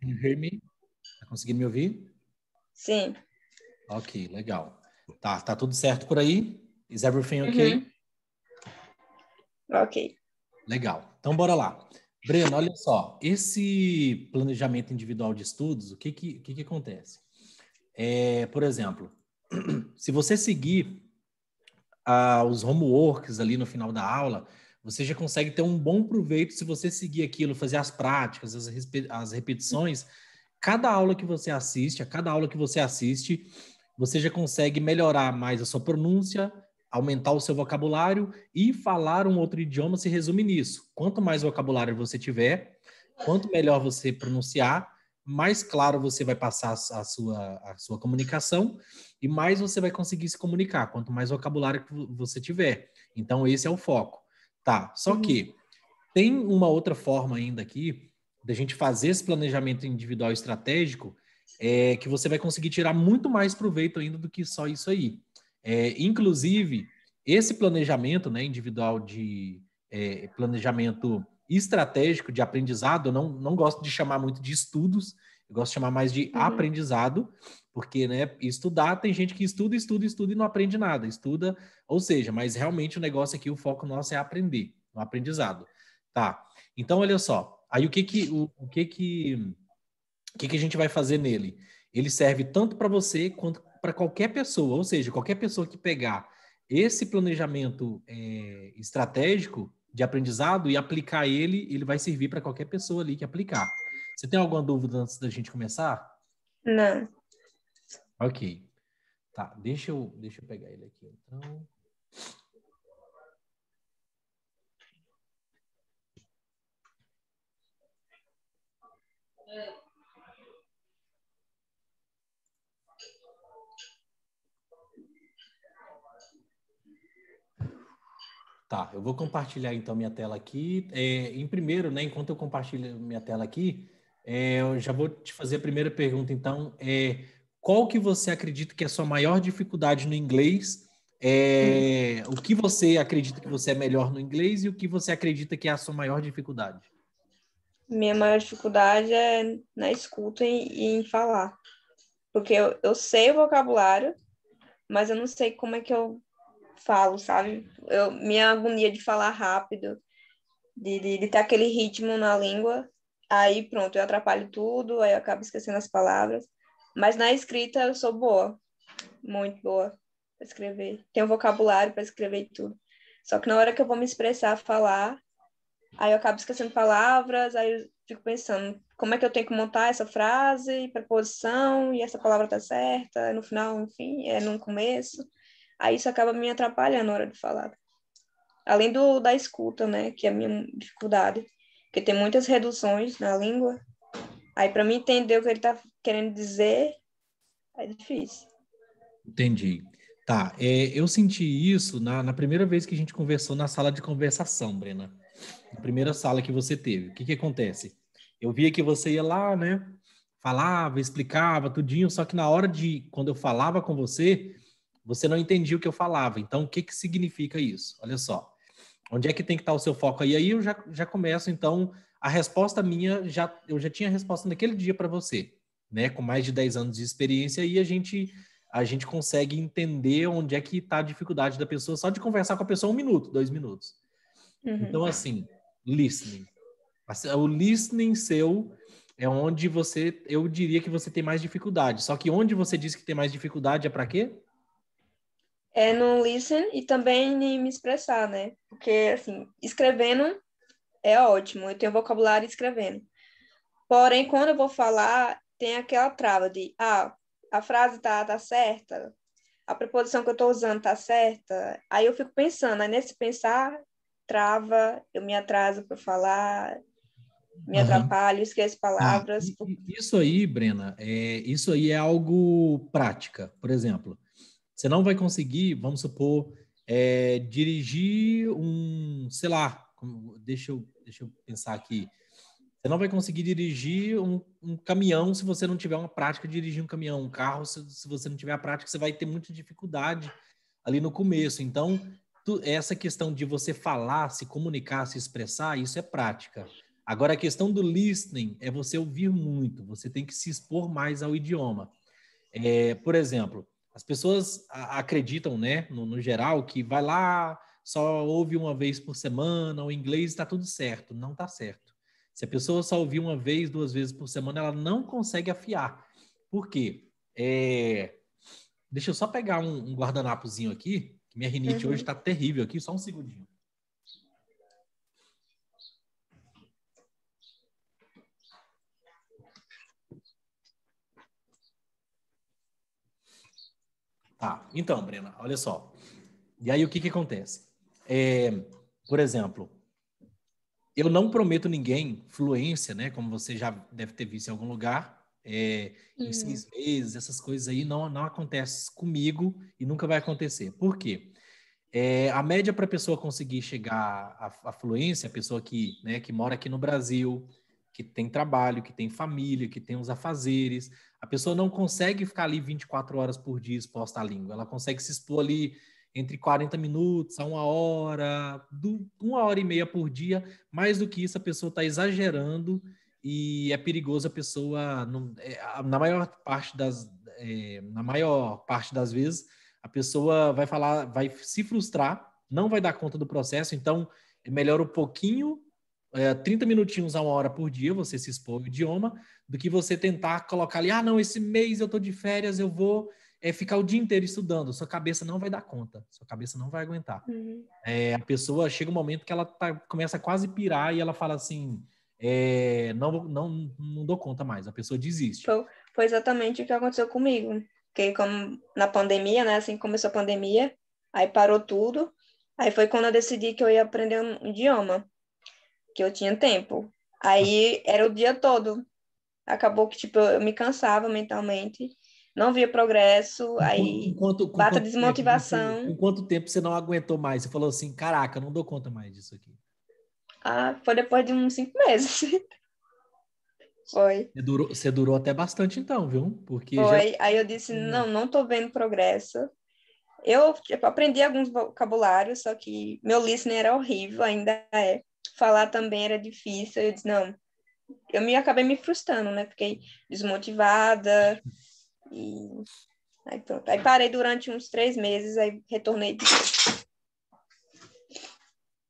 Can you hear me? Tá conseguindo me ouvir? Sim. Ok, legal. Tá, tá tudo certo por aí? Is everything okay? Uhum. Ok. Legal. Então, bora lá. Breno, olha só. Esse planejamento individual de estudos, o que que, que, que acontece? É, por exemplo, se você seguir ah, os homeworks ali no final da aula, você já consegue ter um bom proveito se você seguir aquilo, fazer as práticas, as, as repetições. Cada aula que você assiste, a cada aula que você assiste, você já consegue melhorar mais a sua pronúncia, aumentar o seu vocabulário e falar um outro idioma se resume nisso. Quanto mais vocabulário você tiver, quanto melhor você pronunciar, mais claro você vai passar a sua, a sua comunicação e mais você vai conseguir se comunicar, quanto mais vocabulário você tiver. Então, esse é o foco. Tá, só uhum. que tem uma outra forma ainda aqui da gente fazer esse planejamento individual estratégico é, que você vai conseguir tirar muito mais proveito ainda do que só isso aí. É, inclusive, esse planejamento né, individual de é, planejamento estratégico de aprendizado, eu não, não gosto de chamar muito de estudos, eu gosto de chamar mais de uhum. aprendizado, porque, né, estudar, tem gente que estuda, estuda, estuda e não aprende nada. Estuda, ou seja, mas realmente o negócio aqui, o foco nosso é aprender, o aprendizado. Tá. Então, olha só. Aí o que que o, o que que o que que a gente vai fazer nele? Ele serve tanto para você quanto para qualquer pessoa, ou seja, qualquer pessoa que pegar esse planejamento é, estratégico de aprendizado e aplicar ele, ele vai servir para qualquer pessoa ali que aplicar. Você tem alguma dúvida antes da gente começar? Não. Ok. Tá, deixa eu, deixa eu pegar ele aqui, então. Tá, eu vou compartilhar então minha tela aqui. É, em primeiro, né, enquanto eu compartilho minha tela aqui, é, eu já vou te fazer a primeira pergunta, então. É, qual que você acredita que é a sua maior dificuldade no inglês? É, uhum. o que você acredita que você é melhor no inglês e o que você acredita que é a sua maior dificuldade? Minha maior dificuldade é na escuta e em falar. Porque eu, eu sei o vocabulário, mas eu não sei como é que eu falo, sabe? Eu, minha agonia de falar rápido, de, de, de ter aquele ritmo na língua, aí pronto, eu atrapalho tudo, aí eu acabo esquecendo as palavras. Mas na escrita eu sou boa, muito boa para escrever. Tenho um vocabulário para escrever tudo. Só que na hora que eu vou me expressar, falar, aí eu acabo esquecendo palavras, aí eu fico pensando como é que eu tenho que montar essa frase, preposição, e essa palavra tá certa, no final, enfim, é no começo. Aí isso acaba me atrapalhando na hora de falar. Além do da escuta, né, que é a minha dificuldade, porque tem muitas reduções na língua. Aí para mim entender o que ele tá querendo dizer, é difícil. Entendi. Tá, é, eu senti isso na, na, primeira vez que a gente conversou na sala de conversação, Brena. Na primeira sala que você teve. O que, que acontece? Eu via que você ia lá, né? Falava, explicava, tudinho, só que na hora de quando eu falava com você, você não entendia o que eu falava. Então, o que, que significa isso? Olha só. Onde é que tem que estar o seu foco? E aí eu já, já começo, então, a resposta minha, já, eu já tinha a resposta naquele dia para você né, com mais de 10 anos de experiência e a gente a gente consegue entender onde é que está a dificuldade da pessoa só de conversar com a pessoa um minuto, dois minutos. Uhum. Então, assim, listening. Assim, o listening seu é onde você, eu diria que você tem mais dificuldade. Só que onde você diz que tem mais dificuldade é para quê? É no listen e também em me expressar, né? Porque, assim, escrevendo é ótimo, eu tenho vocabulário escrevendo. Porém, quando eu vou falar, tem aquela trava de, ah, a frase tá, tá certa, a preposição que eu estou usando tá certa. Aí eu fico pensando, aí nesse pensar, trava, eu me atraso para falar, me uhum. atrapalho, esqueço ah, palavras. Ah, isso aí, Brena, é, isso aí é algo prática. Por exemplo, você não vai conseguir, vamos supor, é, dirigir um, sei lá, deixa eu, deixa eu pensar aqui, você não vai conseguir dirigir um, um, caminhão se você não tiver uma prática de dirigir um caminhão. Um carro, se, se você não tiver a prática, você vai ter muita dificuldade ali no começo. Então, tu, essa questão de você falar, se comunicar, se expressar, isso é prática. Agora, a questão do listening é você ouvir muito, você tem que se expor mais ao idioma. É, por exemplo, as pessoas acreditam, né, no, no geral, que vai lá, só ouve uma vez por semana, o inglês está tudo certo. Não está certo. Se a pessoa só ouvir uma vez, duas vezes por semana, ela não consegue afiar. Por quê? É... Deixa eu só pegar um, um guardanapozinho aqui, que minha rinite uhum. hoje está terrível aqui, só um segundinho. Tá, então, Brena, olha só. E aí o que, que acontece? É, por exemplo, eu não prometo ninguém fluência, né? Como você já deve ter visto em algum lugar, é, em uhum. seis meses, essas coisas aí não, não acontece comigo e nunca vai acontecer. Por quê? É, a média para a pessoa conseguir chegar à, à fluência, a pessoa que, né, que mora aqui no Brasil, que tem trabalho, que tem família, que tem os afazeres, a pessoa não consegue ficar ali 24 horas por dia exposta à língua, ela consegue se expor ali entre 40 minutos a uma hora, do, uma hora e meia por dia. Mais do que isso, a pessoa está exagerando e é perigoso a pessoa, não, é, na maior parte das, é, na maior parte das vezes, a pessoa vai falar, vai se frustrar, não vai dar conta do processo. Então, é melhor um pouquinho, é, 30 minutinhos a uma hora por dia, você se expor ao idioma, do que você tentar colocar ali, ah, não, esse mês eu estou de férias, eu vou é ficar o dia inteiro estudando, sua cabeça não vai dar conta, sua cabeça não vai aguentar. Uhum. É, a pessoa chega um momento que ela tá, começa a quase pirar e ela fala assim, é, não, não, não dou conta mais, a pessoa desiste. Foi, foi exatamente o que aconteceu comigo, que como na pandemia, né, assim começou a pandemia, aí parou tudo, aí foi quando eu decidi que eu ia aprender um idioma, que eu tinha tempo. Aí era o dia todo. Acabou que, tipo, eu me cansava mentalmente não via progresso, aí enquanto, bata desmotivação. Tempo, quanto tempo você não aguentou mais? Você falou assim, caraca, não dou conta mais disso aqui. Ah, foi depois de uns cinco meses. foi. Você durou, você durou até bastante então, viu? Porque foi, já... aí eu disse, hum. não, não tô vendo progresso. Eu tipo, aprendi alguns vocabulários, só que meu listening era horrível, ainda é. Falar também era difícil. Eu disse, não, eu me acabei me frustrando, né? Fiquei desmotivada, E aí pronto. Aí parei durante uns três meses, aí retornei de novo.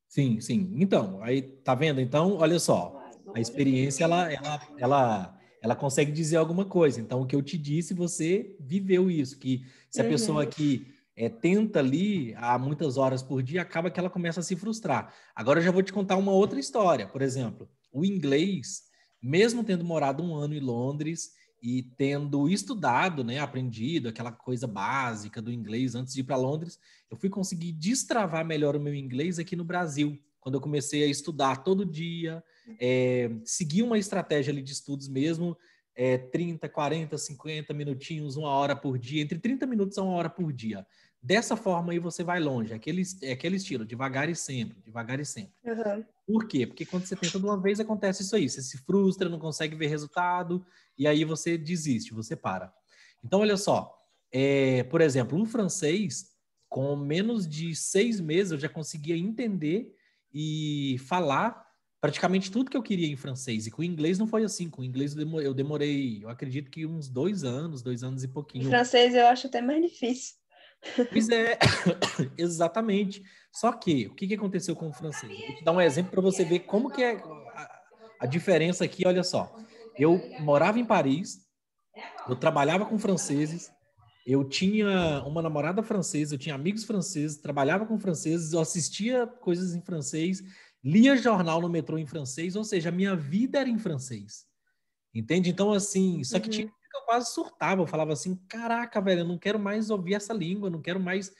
Sim, sim. Então, aí tá vendo? Então, olha só, a experiência ela, ela, ela, ela consegue dizer alguma coisa. Então, o que eu te disse, você viveu isso. Que se a uhum. pessoa que é, tenta ali há muitas horas por dia, acaba que ela começa a se frustrar. Agora eu já vou te contar uma outra história. Por exemplo, o inglês, mesmo tendo morado um ano em Londres e tendo estudado, né, aprendido aquela coisa básica do inglês antes de ir para Londres, eu fui conseguir destravar melhor o meu inglês aqui no Brasil, quando eu comecei a estudar todo dia, é, seguir uma estratégia ali de estudos mesmo, é, 30, 40, 50 minutinhos, uma hora por dia, entre 30 minutos a uma hora por dia. Dessa forma aí você vai longe, é aquele, é aquele estilo, devagar e sempre, devagar e sempre. Uhum. Por quê? Porque quando você tenta de uma vez, acontece isso aí, você se frustra, não consegue ver resultado, e aí você desiste, você para. Então, olha só, é, por exemplo, um francês, com menos de seis meses, eu já conseguia entender e falar praticamente tudo que eu queria em francês. E com o inglês não foi assim. Com o inglês eu demorei, eu acredito que uns dois anos, dois anos e pouquinho. francês eu acho até mais difícil. Pois é, exatamente. Só que o que, que aconteceu com o francês? Vou te dar um exemplo para você ver como que é a, a diferença aqui. Olha só, eu morava em Paris, eu trabalhava com franceses, eu tinha uma namorada francesa, eu tinha amigos franceses, trabalhava com franceses, eu assistia coisas em francês, lia jornal no metrô em francês, ou seja, a minha vida era em francês. Entende? Então, assim, só que uhum. tinha eu quase surtava. Eu falava assim: caraca, velho, eu não quero mais ouvir essa língua, não quero mais,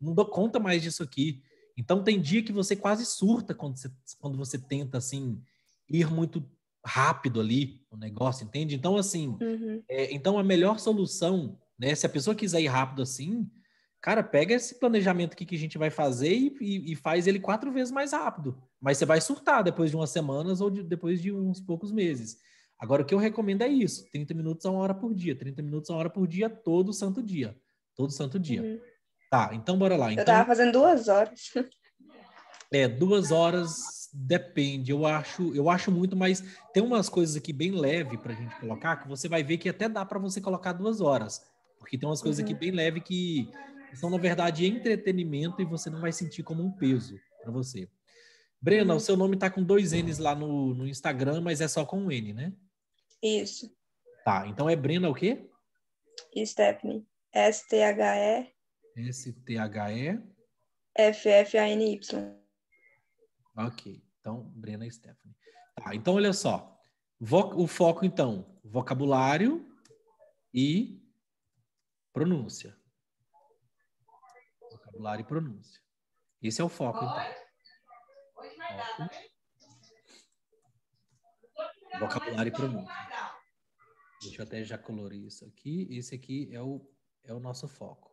não dou conta mais disso aqui. Então tem dia que você quase surta quando você, quando você tenta assim ir muito rápido ali o negócio, entende? Então assim, uhum. é, então a melhor solução, né? Se a pessoa quiser ir rápido assim, cara, pega esse planejamento aqui que a gente vai fazer e, e, e faz ele quatro vezes mais rápido. Mas você vai surtar depois de umas semanas ou de, depois de uns poucos meses. Agora, o que eu recomendo é isso: 30 minutos a uma hora por dia, 30 minutos a uma hora por dia, todo santo dia. Todo santo dia. Uhum. Tá, então bora lá. Então, eu tava fazendo duas horas. É, duas horas depende. Eu acho, eu acho muito, mas tem umas coisas aqui bem leve pra gente colocar que você vai ver que até dá para você colocar duas horas. Porque tem umas coisas uhum. aqui bem leve que são, na verdade, entretenimento e você não vai sentir como um peso para você. Brena, uhum. o seu nome tá com dois N's lá no, no Instagram, mas é só com um N, né? Isso. Tá, então é Brenda o quê? Stephanie. S-T-H-E. S-T-H-E. F-F-A-N-Y. Ok, então Brenda e Stephanie. Tá, então olha só. O foco, então, vocabulário e pronúncia. Vocabulário e pronúncia. Esse é o foco, então. Foco vocabulário para o mundo. Deixa eu até já colorir isso aqui. Esse aqui é o, é o nosso foco.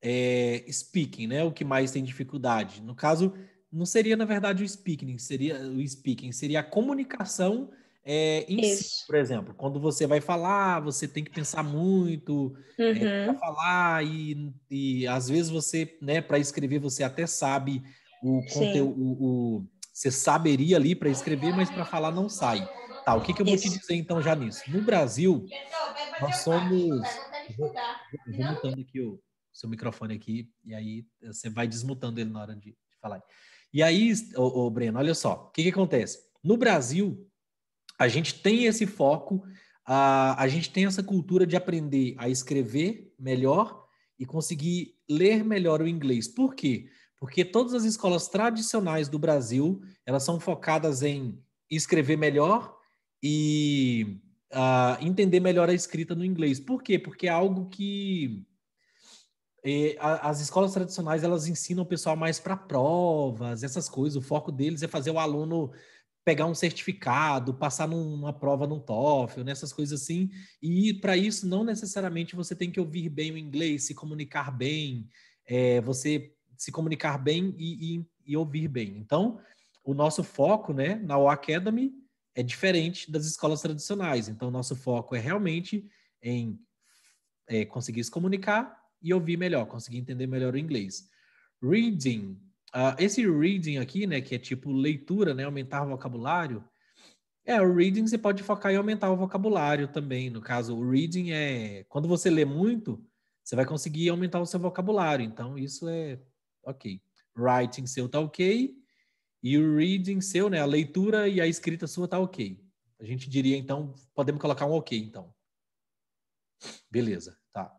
É, speaking, né? O que mais tem dificuldade. No caso, não seria, na verdade, o speaking, seria o speaking, seria a comunicação é, em si, por exemplo. Quando você vai falar, você tem que pensar muito é, uhum. é, para falar, e, e às vezes você, né, para escrever, você até sabe o conteúdo você saberia ali para escrever, mas para falar não sai. Tá, o que, que eu vou Isso. te dizer então já nisso? No Brasil, nós somos. Vou, vou mutando aqui o seu microfone aqui, e aí eh, você vai desmutando ele na hora de, falar. E aí, ô, ô, Breno, olha só, o que, que acontece? No Brasil, a gente tem esse foco, a, a gente tem essa cultura de aprender a escrever melhor e conseguir ler melhor o inglês. Por quê? Porque todas as escolas tradicionais do Brasil, elas são focadas em escrever melhor e uh, entender melhor a escrita no inglês. Por quê? Porque é algo que eh, as escolas tradicionais elas ensinam o pessoal mais para provas, essas coisas. O foco deles é fazer o aluno pegar um certificado, passar numa prova num TOEFL, nessas né, coisas assim. E para isso não necessariamente você tem que ouvir bem o inglês, se comunicar bem. É, você se comunicar bem e, e, e ouvir bem. Então, o nosso foco né, na O Academy é diferente das escolas tradicionais. Então, nosso foco é realmente em é, conseguir se comunicar e ouvir melhor, conseguir entender melhor o inglês. Reading. Uh, esse reading aqui, né, que é tipo leitura, né, aumentar o vocabulário. É, o reading você pode focar em aumentar o vocabulário também. No caso, o reading é quando você lê muito, você vai conseguir aumentar o seu vocabulário. Então, isso é ok. Writing seu tá ok. E o reading seu, né? A leitura e a escrita sua tá ok. A gente diria, então, podemos colocar um ok, então. Beleza, tá.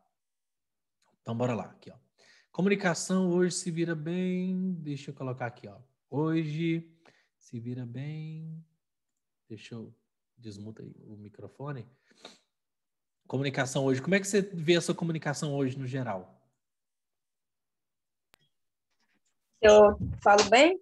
Então, bora lá. Aqui, ó. Comunicação hoje se vira bem. Deixa eu colocar aqui, ó. Hoje se vira bem. Deixa eu desmuta o microfone. Comunicação hoje. Como é que você vê a sua comunicação hoje no geral? Eu falo bem?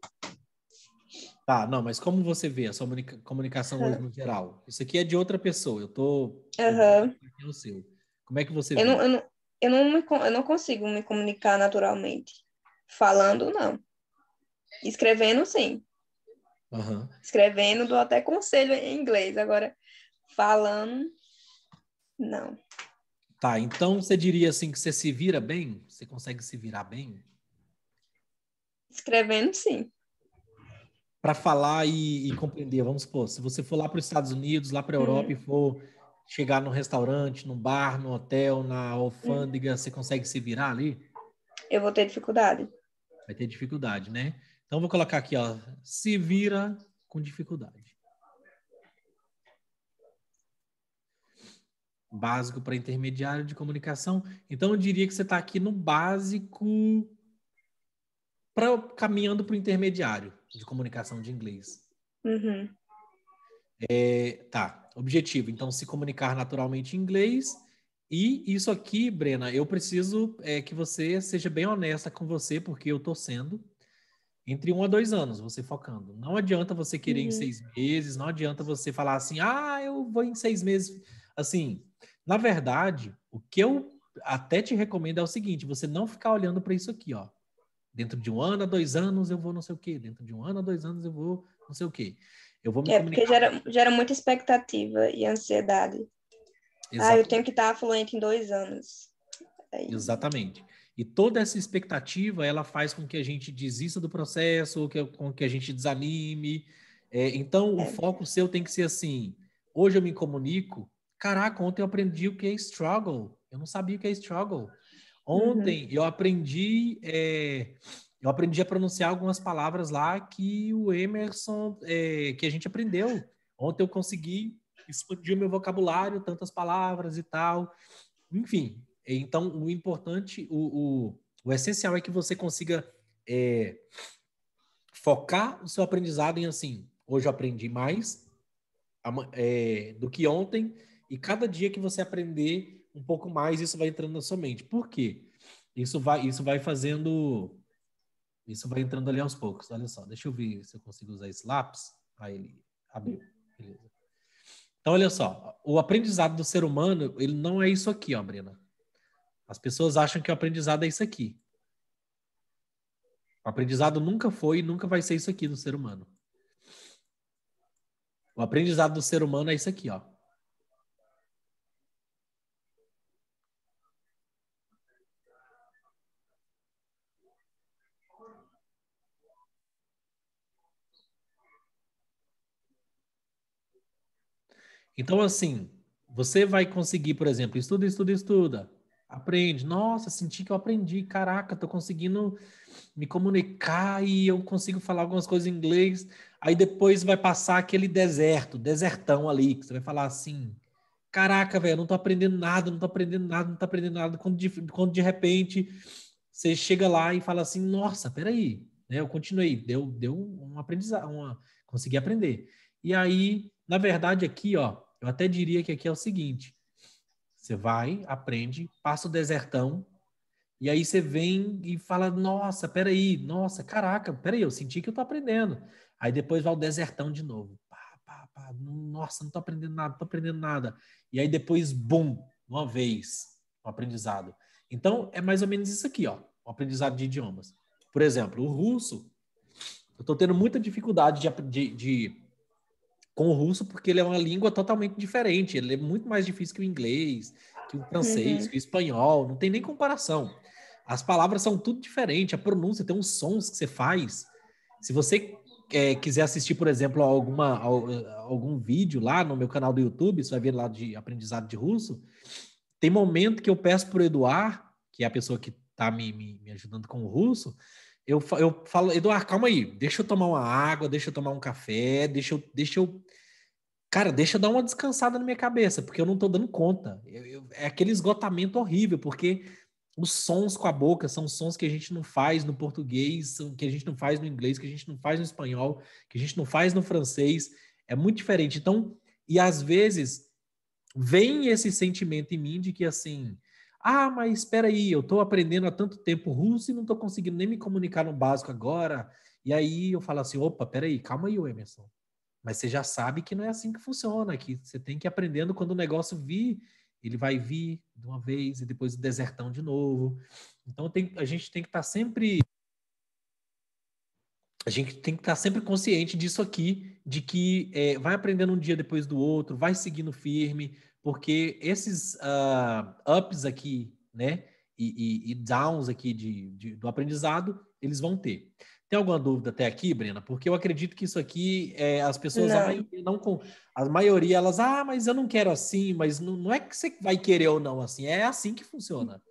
Tá, não, mas como você vê a sua comunicação uhum. hoje no geral? Isso aqui é de outra pessoa, eu tô. Uhum. é seu. Como é que você eu vê? Não, eu, não, eu, não me, eu não consigo me comunicar naturalmente. Falando, não. Escrevendo, sim. Uhum. Escrevendo, dou até conselho em inglês. Agora, falando, não. Tá, então você diria assim que você se vira bem? Você consegue se virar bem? Escrevendo, sim. Para falar e, e, compreender, vamos supor, se você for lá para os Estados Unidos, lá para a uhum. Europa uhum. e for chegar num restaurante, num bar, no hotel, na alfândega, uhum. você consegue se virar ali? Eu vou ter dificuldade. Vai ter dificuldade, né? Então vou colocar aqui, ó, se vira com dificuldade. Básico para intermediário de comunicação. Então eu diria que você está aqui no básico para caminhando para o intermediário de comunicação de inglês. Uhum. É, tá, objetivo. Então, se comunicar naturalmente em inglês. E isso aqui, Brena, eu preciso é, que você seja bem honesta com você, porque eu tô sendo entre um a dois anos, você focando. Não adianta você querer uhum. em seis meses, não adianta você falar assim, ah, eu vou em seis meses. Assim, na verdade, o que eu até te recomendo é o seguinte: você não ficar olhando para isso aqui, ó. Dentro de um ano a dois anos eu vou não sei o quê. Dentro de um ano a dois anos eu vou não sei o quê. Eu vou me é, comunicar. porque gera, gera muita expectativa e ansiedade. Exato. Ah, eu tenho que estar fluente em dois anos. É Exatamente. E toda essa expectativa, ela faz com que a gente desista do processo, ou que, com que a gente desanime. É, então, é. o foco seu tem que ser assim, hoje eu me comunico, caraca, ontem eu aprendi o que é struggle. Eu não sabia o que é struggle. Uhum. Ontem uhum. eu aprendi é, eu aprendi a pronunciar algumas palavras lá que o Emerson é, que a gente aprendeu. Ontem eu consegui expandir o meu vocabulário, tantas palavras e tal. Enfim, então o importante, o, o, o essencial é que você consiga é, focar o seu aprendizado em assim, hoje eu aprendi mais do que ontem, e cada dia que você aprender um pouco mais, isso vai entrando na sua mente. Por quê? Isso vai, isso vai fazendo. Isso vai entrando ali aos poucos. Olha só, deixa eu ver se eu consigo usar esse lápis. Aí ele abriu. Beleza. Então, olha só, o aprendizado do ser humano, ele não é isso aqui, ó, Brena. As pessoas acham que o aprendizado é isso aqui. O aprendizado nunca foi e nunca vai ser isso aqui do ser humano. O aprendizado do ser humano é isso aqui, ó. Então, assim, você vai conseguir, por exemplo, estuda, estuda, estuda. Aprende. Nossa, senti que eu aprendi. Caraca, tô conseguindo me comunicar e eu consigo falar algumas coisas em inglês. Aí depois vai passar aquele deserto, desertão ali, que você vai falar assim: caraca, velho, não tô aprendendo nada, não tô aprendendo nada, não tô aprendendo nada. Quando de, quando de repente você chega lá e fala assim: nossa, peraí, né? Eu continuei, deu, deu um aprendizado, uma, consegui aprender. E aí, na verdade, aqui, ó, eu até diria que aqui é o seguinte: você vai, aprende, passa o desertão, e aí você vem e fala: nossa, peraí, nossa, caraca, peraí, eu senti que eu tô aprendendo. Aí depois vai o desertão de novo. Pá, pá, pá, nossa, não tô aprendendo nada, não tô aprendendo nada. E aí depois, bum, uma vez, um aprendizado. Então, é mais ou menos isso aqui, ó, o um aprendizado de idiomas. Por exemplo, o russo, eu tô tendo muita dificuldade de, de, de com o russo, porque ele é uma língua totalmente diferente. Ele é muito mais difícil que o inglês, que o francês, uhum. que o espanhol. Não tem nem comparação. As palavras são tudo diferente. A pronúncia tem uns sons que você faz. Se você é, quiser assistir, por exemplo, alguma, algum vídeo lá no meu canal do YouTube, você vai ver lá de aprendizado de russo. Tem momento que eu peço para o Eduardo, que é a pessoa que está me, me, me ajudando com o russo, eu, eu falo, Eduardo, calma aí, deixa eu tomar uma água, deixa eu tomar um café, deixa eu, deixa eu, cara, deixa eu dar uma descansada na minha cabeça, porque eu não tô dando conta. Eu, eu, é aquele esgotamento horrível, porque os sons com a boca são sons que a gente não faz no português, que a gente não faz no inglês, que a gente não faz no espanhol, que a gente não faz no francês. É muito diferente. Então, e às vezes vem esse sentimento em mim de que assim, ah, mas espera aí, eu estou aprendendo há tanto tempo russo e não estou conseguindo nem me comunicar no básico agora. E aí eu falo assim, opa, espera aí, calma aí, Emerson. Mas você já sabe que não é assim que funciona, que você tem que ir aprendendo quando o negócio vir, ele vai vir de uma vez e depois o desertão de novo. Então tem, a gente tem que estar tá sempre a gente tem que estar tá sempre consciente disso aqui, de que é, vai aprendendo um dia depois do outro, vai seguindo firme, porque esses uh, ups aqui, né, e, e, e downs aqui de, de, do aprendizado, eles vão ter. Tem alguma dúvida até aqui, Brena? Porque eu acredito que isso aqui, é, as pessoas, não. A, maioria não, a maioria, elas, ah, mas eu não quero assim, mas não, não é que você vai querer ou não assim, é assim que funciona.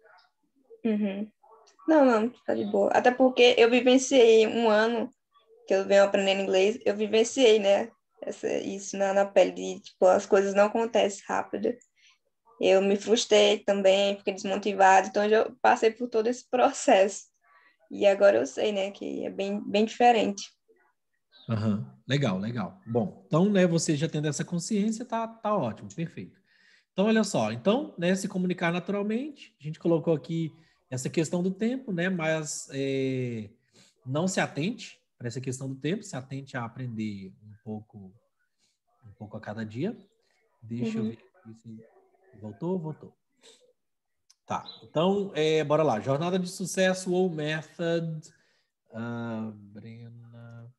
Uhum. Não, não, tá de boa. Até porque eu vivenciei um ano que eu venho aprendendo inglês, eu vivenciei, né, essa, isso na, na pele, de, tipo, as coisas não acontecem rápido. Eu me frustrei também, fiquei desmotivado então eu passei por todo esse processo. E agora eu sei, né, que é bem, bem diferente. Uhum. Legal, legal. Bom, então, né, você já tendo essa consciência, tá, tá ótimo, perfeito. Então, olha só, então, né, se comunicar naturalmente, a gente colocou aqui essa questão do tempo, né, mas é, não se atente, para essa questão do tempo, se atente a aprender um pouco, um pouco a cada dia. Deixa uhum. eu ver se voltou, voltou. Tá, então, é, bora lá. Jornada de sucesso ou method. Uh, Brena.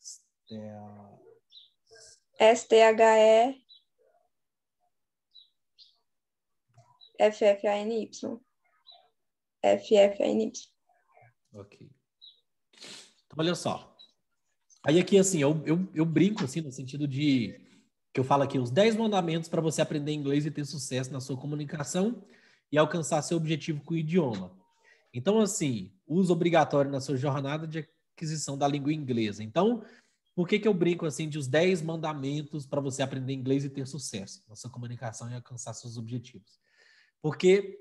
Stella. S-T-H-E. F-F-A-N-Y. F-F-A-N-Y. Ok. Olha só. Aí aqui, assim, eu, eu, eu brinco, assim, no sentido de que eu falo aqui, os 10 mandamentos para você aprender inglês e ter sucesso na sua comunicação e alcançar seu objetivo com o idioma. Então, assim, uso obrigatório na sua jornada de aquisição da língua inglesa. Então, por que, que eu brinco assim de os 10 mandamentos para você aprender inglês e ter sucesso na sua comunicação e alcançar seus objetivos? Porque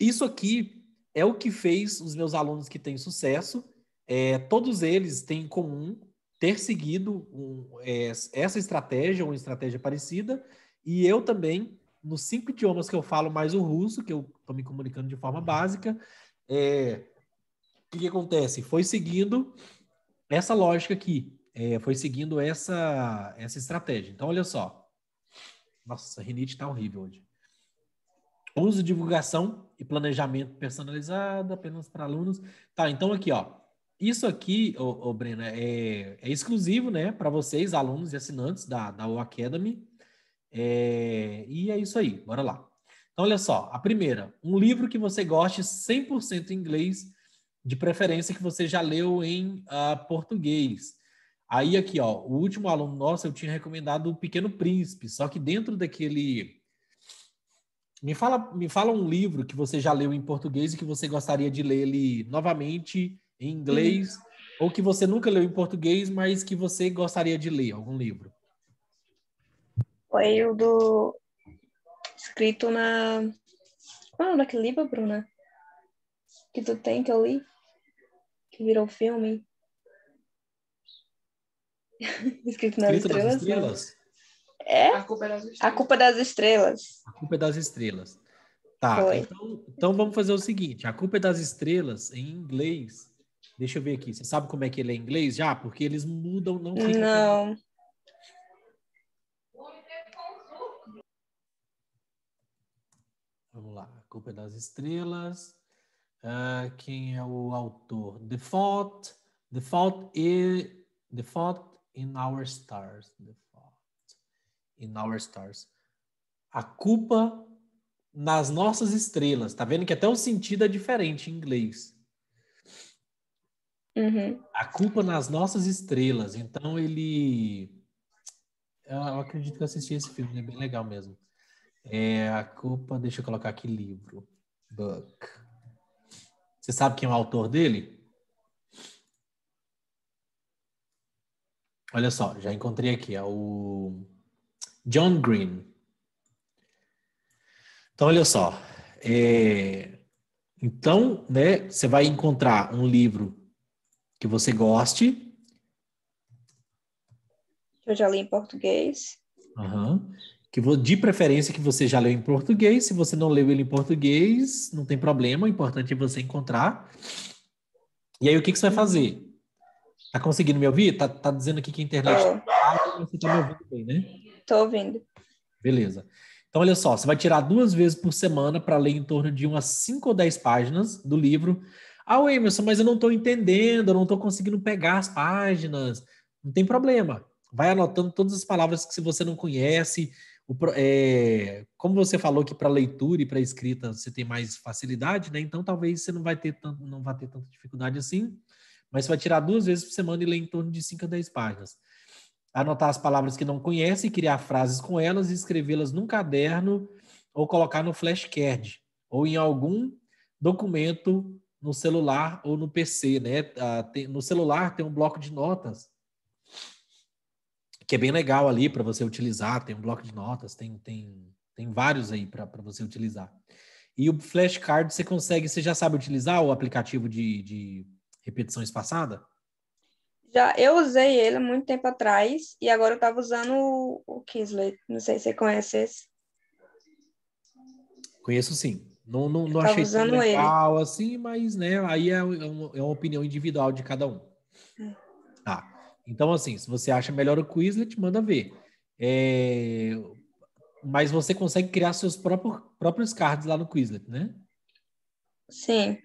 isso aqui é o que fez os meus alunos que têm sucesso é, todos eles têm em comum ter seguido um, é, essa estratégia, ou uma estratégia parecida, e eu também, nos cinco idiomas que eu falo, mais o russo, que eu estou me comunicando de forma básica, é, o que, que acontece? Foi seguindo essa lógica aqui, é, foi seguindo essa, essa estratégia. Então, olha só. Nossa, a rinite está horrível hoje. Uso, divulgação e planejamento personalizado apenas para alunos. Tá, então aqui, ó. Isso aqui, ô, ô Brena, é, é, exclusivo, né, para vocês, alunos e assinantes da, da O Academy. É, e é isso aí, bora lá. Então, olha só, a primeira, um livro que você goste 100% em inglês, de preferência que você já leu em uh, português. Aí aqui, ó, o último aluno nosso eu tinha recomendado O Pequeno Príncipe, só que dentro daquele me fala, me fala um livro que você já leu em português e que você gostaria de ler ele novamente em inglês, Sim. Uhum. ou que você nunca leu em português, mas que você gostaria de ler, algum livro? Foi o do. Escrito na. Qual é o nome daquele livro, Bruna? Que tu tem, que eu li? Que virou filme? Escrito nas Escrito estrelas? Nas né? estrelas? É? A culpa, é das estrelas. a culpa é das estrelas. A culpa é das estrelas. Tá, então, então, vamos fazer o seguinte: A culpa das estrelas, em inglês, Deixa eu ver aqui. Você sabe como é que ele é em inglês já? Porque eles mudam, não fica. Não. Vamos lá. A culpa é das estrelas. Uh, quem é o autor? Default. Default. The in Our Stars. Default in Our Stars. A culpa nas nossas estrelas. Tá vendo que até o sentido é diferente em inglês. Uhum. A culpa nas nossas estrelas. Então ele. Eu, acredito que eu assisti esse filme, é bem legal mesmo. É a culpa, deixa eu colocar aqui livro. Buck. Você sabe quem é o autor dele? Olha só, já encontrei aqui, é o John Green. Então, olha só. É... Então, né, você vai encontrar um livro que você goste. Eu já li em português. Uhum. Que de preferência que você já leu em português. Se você não leu ele em português, não tem problema. O importante é você encontrar. E aí, o que, que você vai fazer? Tá conseguindo me ouvir? Tá, tá dizendo aqui que a internet está você tá me ouvindo bem, né? Tô ouvindo. Beleza. Então, olha só, você vai tirar duas vezes por semana para ler em torno de umas 5 ou 10 páginas do livro ah, Emerson, mas eu não estou entendendo, eu não estou conseguindo pegar as páginas. Não tem problema. Vai anotando todas as palavras que se você não conhece. O, é, como você falou que para leitura e para escrita você tem mais facilidade, né? Então talvez você não vai ter tanto, não vai ter tanta dificuldade assim. Mas você vai tirar duas vezes por semana e ler em torno de 5 a 10 páginas. Anotar as palavras que não conhece, criar frases com elas e escrevê-las num caderno ou colocar no flashcard ou em algum documento no celular ou no PC, né? Ah, tem, no celular tem um bloco de notas que é bem legal ali para você utilizar. Tem um bloco de notas, tem tem tem vários aí para você utilizar. E o flashcard você consegue, você já sabe utilizar o aplicativo de, de repetição espaçada? Já, eu usei ele muito tempo atrás e agora eu estava usando o, o Não sei se você conhece esse. Conheço sim. Não, não, não achei tão legal ele. assim, mas né, aí é, uma, é, é, uma opinião individual de cada um. Hum. Tá. Então, assim, se você acha melhor o Quizlet, manda ver. É... Mas você consegue criar seus próprios, próprios cards lá no Quizlet, né? Sim.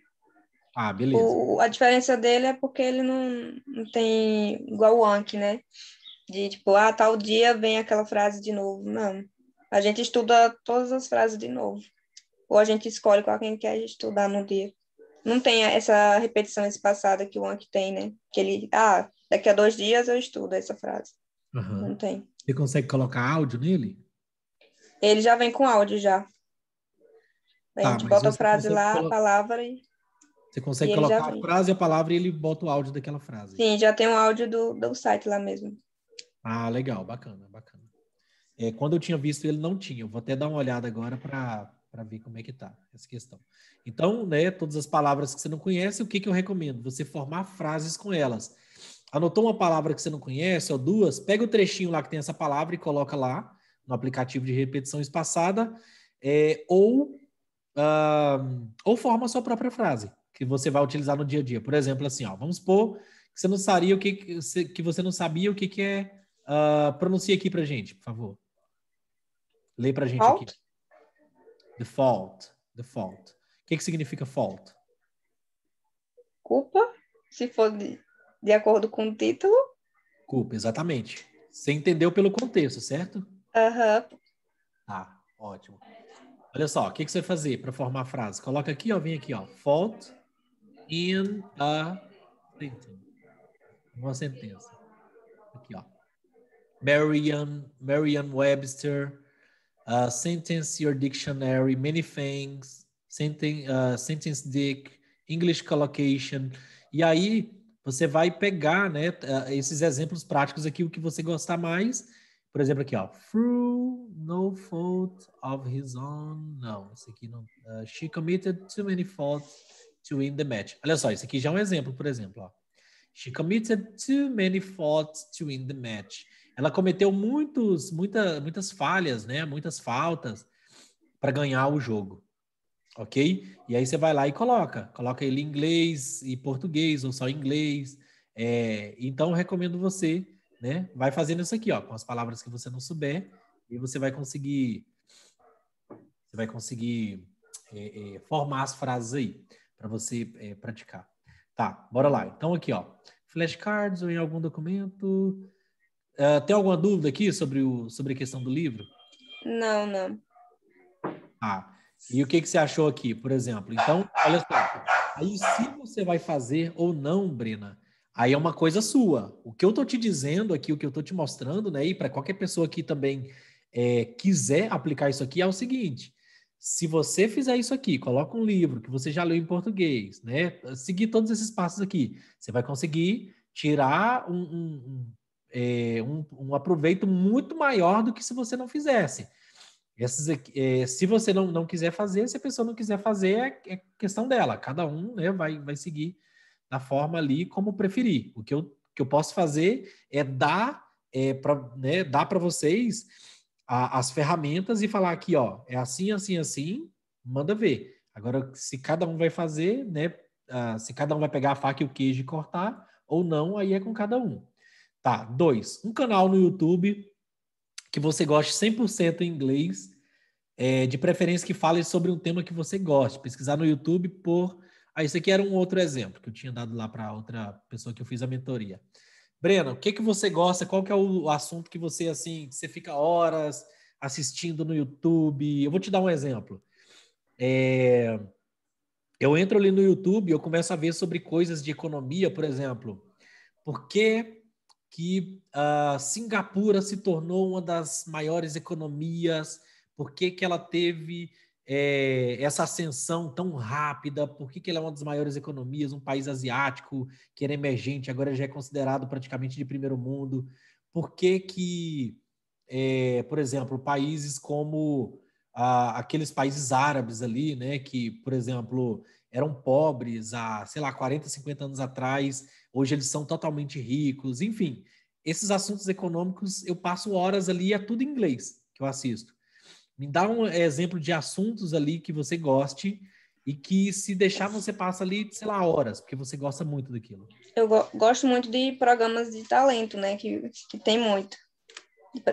Ah, beleza. O, a diferença dele é porque ele não, não tem igual o Anki, né? De tipo, ah, tal dia vem aquela frase de novo. Não. A gente estuda todas as frases de novo ou a gente escolhe qual que quer estudar no dia. Não tem essa repetição passado que o Anki tem, né? Que ele, ah, daqui a dois dias eu estudo essa frase. Uhum. Não tem. Você consegue colocar áudio nele? Ele já vem com áudio já. tá, a gente bota a frase lá, colo... a palavra e. Você consegue e colocar a frase, a palavra e ele bota o áudio daquela frase. Sim, já tem um áudio do, do site lá mesmo. Ah, legal, bacana, bacana. É, quando eu tinha visto, ele não tinha. vou até dar uma olhada agora para para ver como é que tá essa questão. Então, né, todas as palavras que você não conhece, o que, que eu recomendo? Você formar frases com elas. Anotou uma palavra que você não conhece, ou duas, pega o trechinho lá que tem essa palavra e coloca lá no aplicativo de repetição espaçada, é, ou, uh, ou forma a sua própria frase, que você vai utilizar no dia a dia. Por exemplo, assim, ó, vamos supor que você não sabia o que, que você não sabia o que, que é. Uh, pronuncia aqui pra gente, por favor. Lê pra gente aqui. Default. Default. O que, que significa fault? Culpa, se for de, de acordo com o título. Culpa, exatamente. Você entendeu pelo contexto, certo? Aham. Uhum. Tá, ótimo. Olha só, o que, que você vai fazer para formar a frase? Coloca aqui, ó, vem aqui, ó. Fault in a sentence. Uma sentença. Aqui, ó. Merriam, Merriam Webster uh, sentence your dictionary, many things, sentence uh, sentence dick, English collocation. E aí você vai pegar né, uh, esses exemplos práticos aqui, o que você gostar mais. Por exemplo, aqui, ó. Through no fault of his own. Não, esse aqui não. Uh, she committed too many faults to win the match. Olha só, esse aqui já é um exemplo, por exemplo, ó. She committed too many faults to win the match ela cometeu muitos, muita, muitas falhas, né? Muitas faltas para ganhar o jogo, ok? E aí você vai lá e coloca, coloca ele em inglês e português ou só em inglês. É, então recomendo você, né? Vai fazendo isso aqui, ó, com as palavras que você não souber e você vai conseguir, você vai conseguir é, é, formar as frases aí para você é, praticar. Tá, bora lá. Então aqui, ó, flashcards ou em algum documento Uh, tem alguma dúvida aqui sobre, o, sobre a questão do livro? Não, não. Ah, e o que, que você achou aqui, por exemplo? Então, olha só. Aí, se você vai fazer ou não, Brena, aí é uma coisa sua. O que eu estou te dizendo aqui, o que eu estou te mostrando, né? E para qualquer pessoa que também é, quiser aplicar isso aqui, é o seguinte. Se você fizer isso aqui, coloca um livro que você já leu em português, né? Seguir todos esses passos aqui, você vai conseguir tirar um, um, um é, um, um, aproveito muito maior do que se você não fizesse. Essas, é, se você não, não quiser fazer, se a pessoa não quiser fazer, é, é questão dela. Cada um né, vai, vai seguir da forma ali como preferir. O que eu, que eu posso fazer é dar é, para né, dar para vocês a, as ferramentas e falar aqui, ó, é assim, assim, assim, manda ver. Agora, se cada um vai fazer, né? Uh, se cada um vai pegar a faca e o queijo e cortar, ou não, aí é com cada um. Tá, dois, um canal no YouTube que você goste 100% em inglês, é, de preferência que fale sobre um tema que você goste. Pesquisar no YouTube por... Ah, isso aqui era um outro exemplo que eu tinha dado lá para outra pessoa que eu fiz a mentoria. Breno, o que, que você gosta? Qual que é o assunto que você, assim, você fica horas assistindo no YouTube? Eu vou te dar um exemplo. É... Eu entro ali no YouTube, eu começo a ver sobre coisas de economia, por exemplo. Por que que a ah, Singapura se tornou uma das maiores economias, por que, que ela teve é, essa ascensão tão rápida, por que, que ela é uma das maiores economias, um país asiático que era emergente, agora já é considerado praticamente de primeiro mundo, por que, que é, por exemplo, países como ah, aqueles países árabes ali, né, que, por exemplo, eram pobres há, sei lá, 40, 50 anos atrás, hoje eles são totalmente ricos, enfim. Esses assuntos econômicos eu passo horas ali, é tudo em inglês que eu assisto. Me dá um é, exemplo de assuntos ali que você goste e que se deixar você passa ali, sei lá, horas, porque você gosta muito daquilo. Eu go gosto muito de programas de talento, né, que, que tem muito.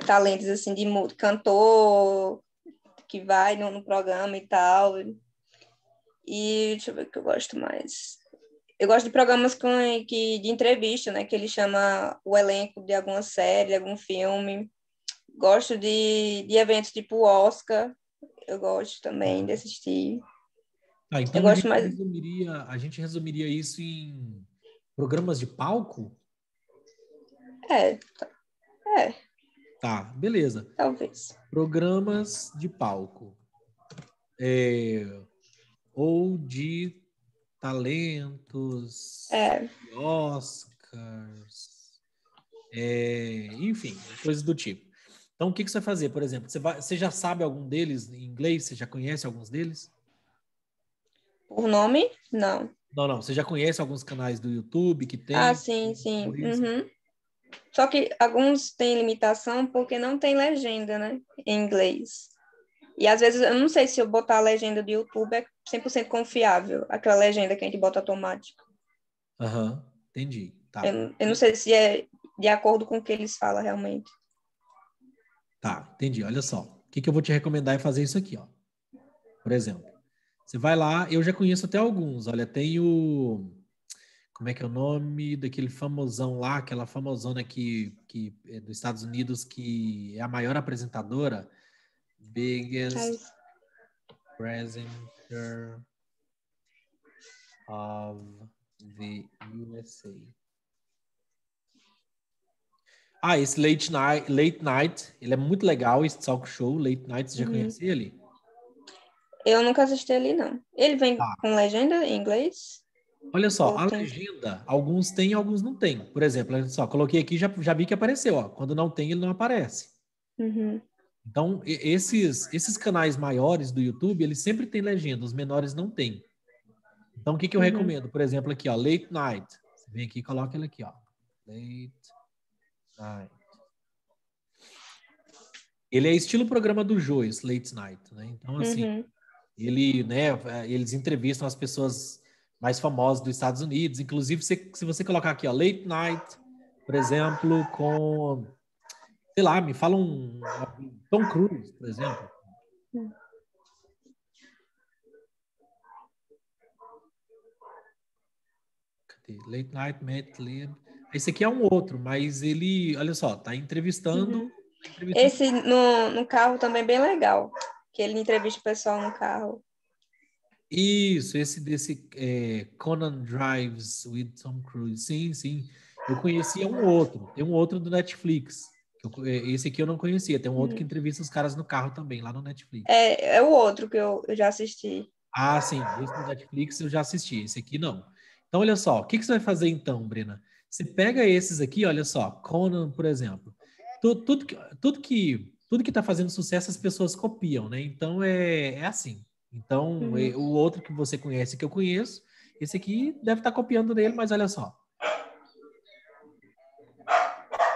talentos, assim, de cantor, que vai no, no programa e tal. E deixa eu ver o que eu gosto mais. Eu gosto de programas com, que, de entrevista, né? Que ele chama o elenco de alguma série, de algum filme. Gosto de, de eventos tipo Oscar. Eu gosto também de assistir. Ah, então eu gosto a, mais... resumiria, a gente resumiria isso em programas de palco? É. Tá. É. Tá, beleza. Talvez. Programas de palco. É, ou de talentos, é. Oscars, é, enfim, coisas do tipo. Então, o que, que você vai fazer, por exemplo? Você, vai, você já sabe algum deles em inglês? Você já conhece alguns deles? Por nome? Não. Não, não. Você já conhece alguns canais do YouTube que tem? Ah, sim, sim. Uhum. Só que alguns têm limitação porque não tem legenda, né? Em inglês. E às vezes, eu não sei se eu botar a legenda do YouTube é 100% confiável, aquela legenda que a gente bota automática. Aham, uhum, entendi. Tá. Eu, eu não sei se é de acordo com o que eles falam realmente. Tá, entendi. Olha só. O que, que eu vou te recomendar é fazer isso aqui, ó. Por exemplo, você vai lá, eu já conheço até alguns. Olha, tem o. Como é que é o nome daquele famosão lá, aquela famosona que, que é dos Estados Unidos, que é a maior apresentadora? biggest presenter of the USA. Ah, esse Late Night, Late Night, ele é muito legal, esse talk show, Late Night, você já uhum. conhecia ele? Eu nunca assisti ele, não. Ele vem ah. com legenda em inglês? Olha só, Ou a tem? legenda, alguns tem, alguns não tem. Por exemplo, olha só, coloquei aqui, já, já vi que apareceu, ó. Quando não tem, ele não aparece. Uhum. Então, esses, esses canais maiores do YouTube, eles sempre têm legenda, os menores não têm. Então, o que, que eu uhum. recomendo? Por exemplo, aqui, ó, Late Night. Você vem aqui e coloca ele aqui, ó. Late Night. Ele é estilo programa do Joyce, Late Night, né? Então, assim, uhum. ele, né, é, eles entrevistam as pessoas mais famosas dos Estados Unidos. Inclusive, se, se você colocar aqui, ó, Late Night, por exemplo, com sei lá, me fala um, um Tom Cruise, por exemplo. Cadê? Late Night Matt Lib. Esse aqui é um outro, mas ele, olha só, tá entrevistando. Uhum. entrevistando... Esse no, no carro também é bem legal, que ele entrevista o pessoal no carro. Isso, esse desse é, Conan Drives with Tom Cruise. Sim, sim. Eu conhecia é um outro, tem um outro do Netflix. Eh, esse aqui eu não conhecia. Tem um outro que hum. entrevista os caras no carro também, lá no Netflix. É, é o outro que eu, eu já assisti. Ah, sim. Esse no Netflix eu já assisti. Esse aqui não. Então, olha só. O que, que você vai fazer então, Brena? Você pega esses aqui, olha só. Conan, por exemplo. Tudo, tudo, que, tudo que tudo que está fazendo sucesso as pessoas copiam, né? Então é, é assim. Então uhum. é, o outro que você conhece que eu conheço, esse aqui deve estar tá copiando dele, mas olha só,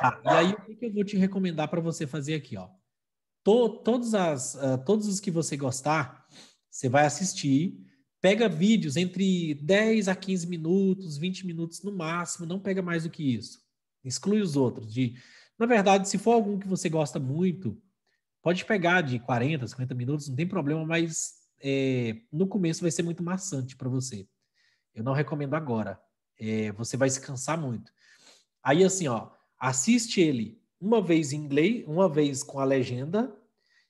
Tá, e aí, o que eu vou te recomendar para você fazer aqui, ó? To, as, uh, todos os que você gostar, você vai assistir. Pega vídeos entre 10 a 15 minutos, 20 minutos no máximo, não pega mais do que isso. Exclui os outros. De, na verdade, se for algum que você gosta muito, pode pegar de 40, 50 minutos, não tem problema, mas é, no começo vai ser muito maçante para você. Eu não recomendo agora. É, você vai se cansar muito. Aí, assim, ó, assiste ele uma vez em inglês, uma vez com a legenda,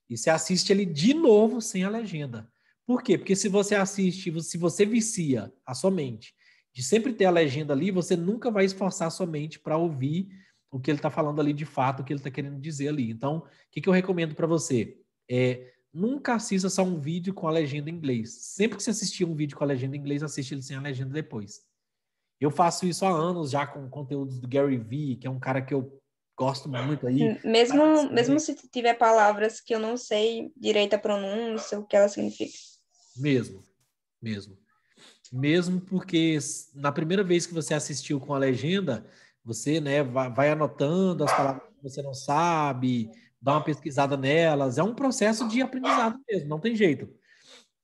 e você assiste ele de novo sem a legenda. Por quê? Porque se você assiste, se você vicia a sua mente de sempre ter a legenda ali, você nunca vai esforçar a sua mente para ouvir o que ele está falando ali de fato, o que ele está querendo dizer ali. Então, o que, que eu recomendo para você? É, nunca assista só um vídeo com a legenda em inglês. Sempre que você assistir um vídeo com a legenda em inglês, assiste ele sem a legenda depois. Eu faço isso há anos já com conteúdos do Gary Vee, que é um cara que eu gosto muito aí. Hum, mesmo, parece... É mesmo se tiver palavras que eu não sei direito a pronúncia, o que ela significa. Mesmo, mesmo. Mesmo porque na primeira vez que você assistiu com a legenda, você né, vai anotando as palavras que você não sabe, dá uma pesquisada nelas. É um processo de aprendizado mesmo, não tem jeito.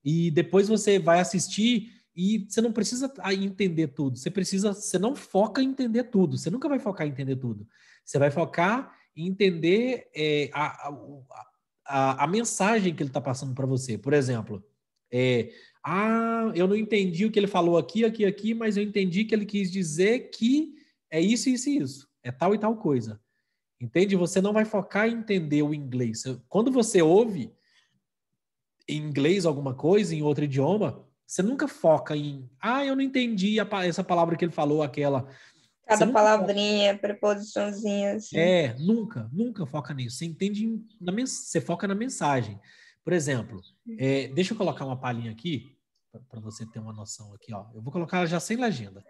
E depois você vai assistir e você não precisa entender tudo, você precisa, você não foca em entender tudo, você nunca vai focar em entender tudo. Você vai focar em entender é, a, a, a, a, mensagem que ele está passando para você. Por exemplo, é, ah, eu não entendi o que ele falou aqui, aqui, aqui, mas eu entendi que ele quis dizer que é isso, isso e isso, é tal e tal coisa. Entende? Você não vai focar em entender o inglês. Quando você ouve em inglês alguma coisa, em outro idioma, você nunca foca em, ah, eu não entendi a, essa palavra que ele falou, aquela. Cada palavrinha, foca... preposiçãozinha. Assim. É, nunca, nunca foca nisso. Você entende, na você foca na mensagem. Por exemplo, é, deixa eu colocar uma palhinha aqui, para você ter uma noção aqui. Ó. Eu vou colocar ela já sem legenda.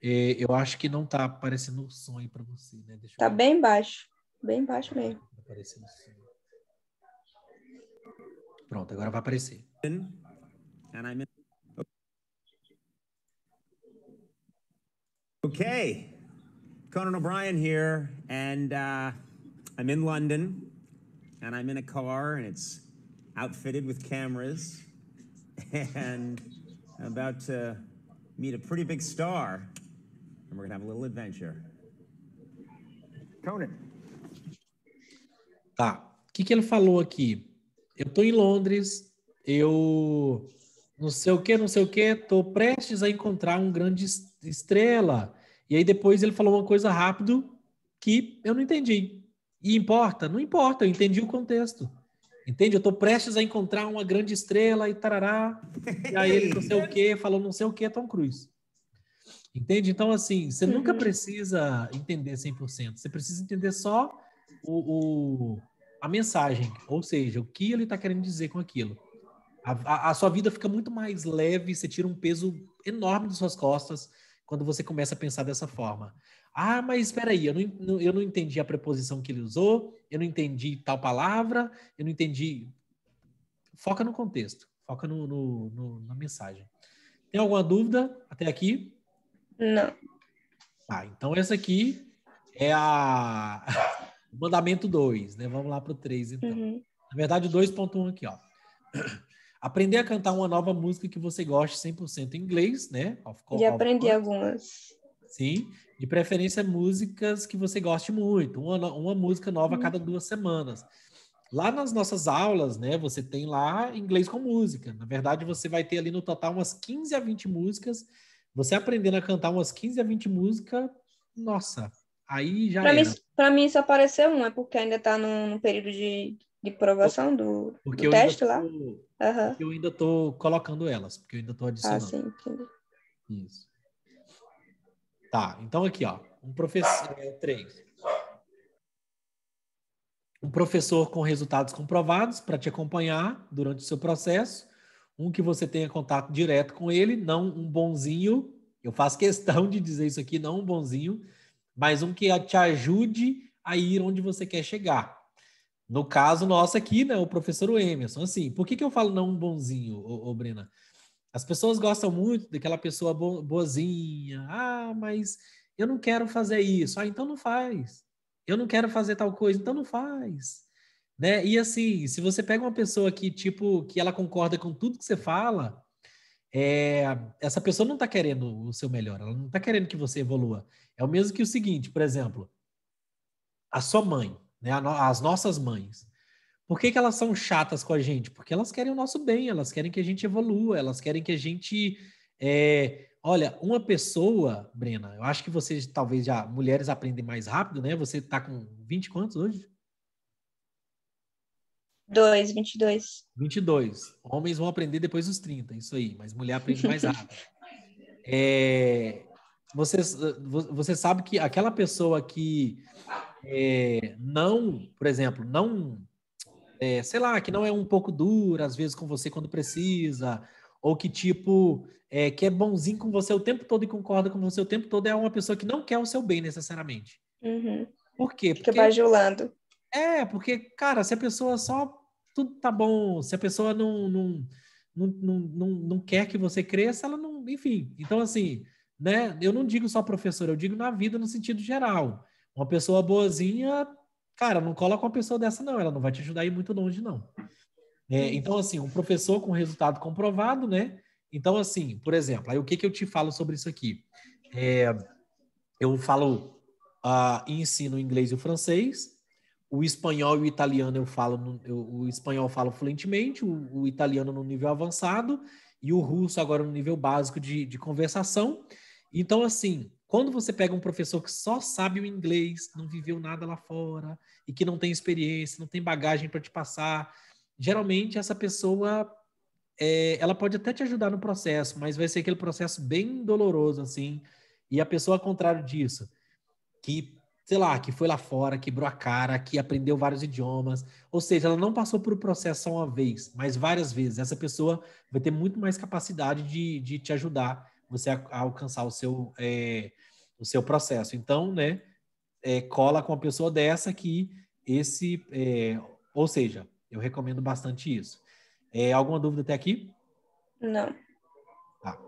É, eu acho que não está aparecendo o som aí para você, né? Deixa tá bem baixo, bem baixo mesmo. Tá aparecendo o som. Pronto, agora vai aparecer. Okay, Conan O'Brien here, and uh, I'm in London, and I'm in a car, and it's outfitted with cameras, and I'm about to meet a pretty big star, and we're gonna have a little adventure. Conan. Tá. O que, que ele falou aqui? eu tô em Londres, eu não sei o que, não sei o que, tô prestes a encontrar um grande estrela. E aí depois ele falou uma coisa rápido que eu não entendi. E importa? Não importa, eu entendi o contexto. Entende? Eu tô prestes a encontrar uma grande estrela e tarará. E aí ele não sei o que, falou não sei o que, Tom Cruise. Entende? Então, assim, você nunca uhum. precisa entender 100%. Você precisa entender só o, o a mensagem, ou seja, o que ele está querendo dizer com aquilo. A, a, a, sua vida fica muito mais leve, você tira um peso enorme das suas costas quando você começa a pensar dessa forma. Ah, mas espera aí, eu não, eu não entendi a preposição que ele usou, eu não entendi tal palavra, eu não entendi. Foca no contexto, foca no, no, no na mensagem. Tem alguma dúvida até aqui? Não. Ah, então essa aqui é a mandamento 2, né? Vamos lá para o 3, então. Uhum. Na verdade, 2.1 aqui, ó. Aprender a cantar uma nova música que você goste 100% em inglês, né? Of, e aprender algumas. Sim, de preferência músicas que você goste muito, uma, uma música nova a uhum. cada duas semanas. Lá nas nossas aulas, né, você tem lá inglês com música. Na verdade, você vai ter ali no total umas 15 a 20 músicas. Você aprendendo a cantar umas 15 a 20 músicas, nossa, Aí já. Para mim, pra mim só apareceu um, é porque ainda está no, período de, de provação do, do teste tô, lá. Uhum. Eu ainda estou colocando elas, porque eu ainda estou ah, adicionando. Ah, sim, entendi. Isso. Tá, então aqui, ó. Um professor. É, três. Um professor com resultados comprovados para te acompanhar durante o seu processo. Um que você tenha contato direto com ele, não um bonzinho. Eu faço questão de dizer isso aqui, não um bonzinho mas um que te ajude a ir onde você quer chegar. No caso nosso aqui, né, o professor Emerson. Assim, por que, que eu falo não bonzinho, ô, ô Brena? As pessoas gostam muito daquela pessoa bo boazinha. Ah, mas eu não quero fazer isso. Ah, então não faz. Eu não quero fazer tal coisa, então não faz. Né? E assim, se você pega uma pessoa que tipo que ela concorda com tudo que você fala, é, essa pessoa não está querendo o seu melhor, ela não está querendo que você evolua. É o mesmo que o seguinte, por exemplo, a sua mãe, né, as nossas mães. Por que, que elas são chatas com a gente? Porque elas querem o nosso bem, elas querem que a gente evolua, elas querem que a gente. É... Olha, uma pessoa, Brena, eu acho que vocês talvez já, mulheres aprendem mais rápido, né? Você está com 20 quantos hoje? 2, 22. 22. Homens vão aprender depois dos 30, isso aí, mas mulher aprende mais rápido. é, você, você sabe que aquela pessoa que é, não, por exemplo, não, é, sei lá, que não é um pouco dura às vezes com você quando precisa, ou que tipo, é, que é bonzinho com você o tempo todo e concorda com você o tempo todo, é uma pessoa que não quer o seu bem necessariamente. Uhum. Por quê? Porque Fica bajulando. É, porque, cara, se a pessoa só tudo tá bom. Se a pessoa não, não, não, não, não, não quer que você cresça, ela não. Enfim, então assim, né? Eu não digo só professor, eu digo na vida no sentido geral. Uma pessoa boazinha, cara, não cola com uma pessoa dessa, não. Ela não vai te ajudar a ir muito longe, não. É, então, assim, um professor com resultado comprovado, né? Então, assim, por exemplo, aí o que, que eu te falo sobre isso aqui? É, eu falo uh, ensino inglês e o francês, o espanhol e o italiano eu falo, eu, o espanhol falo fluentemente, o, o, italiano no nível avançado e o russo agora no nível básico de, de conversação. Então, assim, quando você pega um professor que só sabe o inglês, não viveu nada lá fora e que não tem experiência, não tem bagagem para te passar, geralmente essa pessoa é, ela pode até te ajudar no processo, mas vai ser aquele processo bem doloroso assim. E a pessoa, ao contrário disso, que sei lá, que foi lá fora, quebrou a cara, que aprendeu vários idiomas. Ou seja, ela não passou por o processo só uma vez, mas várias vezes. Essa pessoa vai ter muito mais capacidade de, de te ajudar você a, a alcançar o seu, é, o seu processo. Então, né, é, cola com uma pessoa dessa que esse. É, ou seja, eu recomendo bastante isso. É, alguma dúvida até aqui? Não. Tá.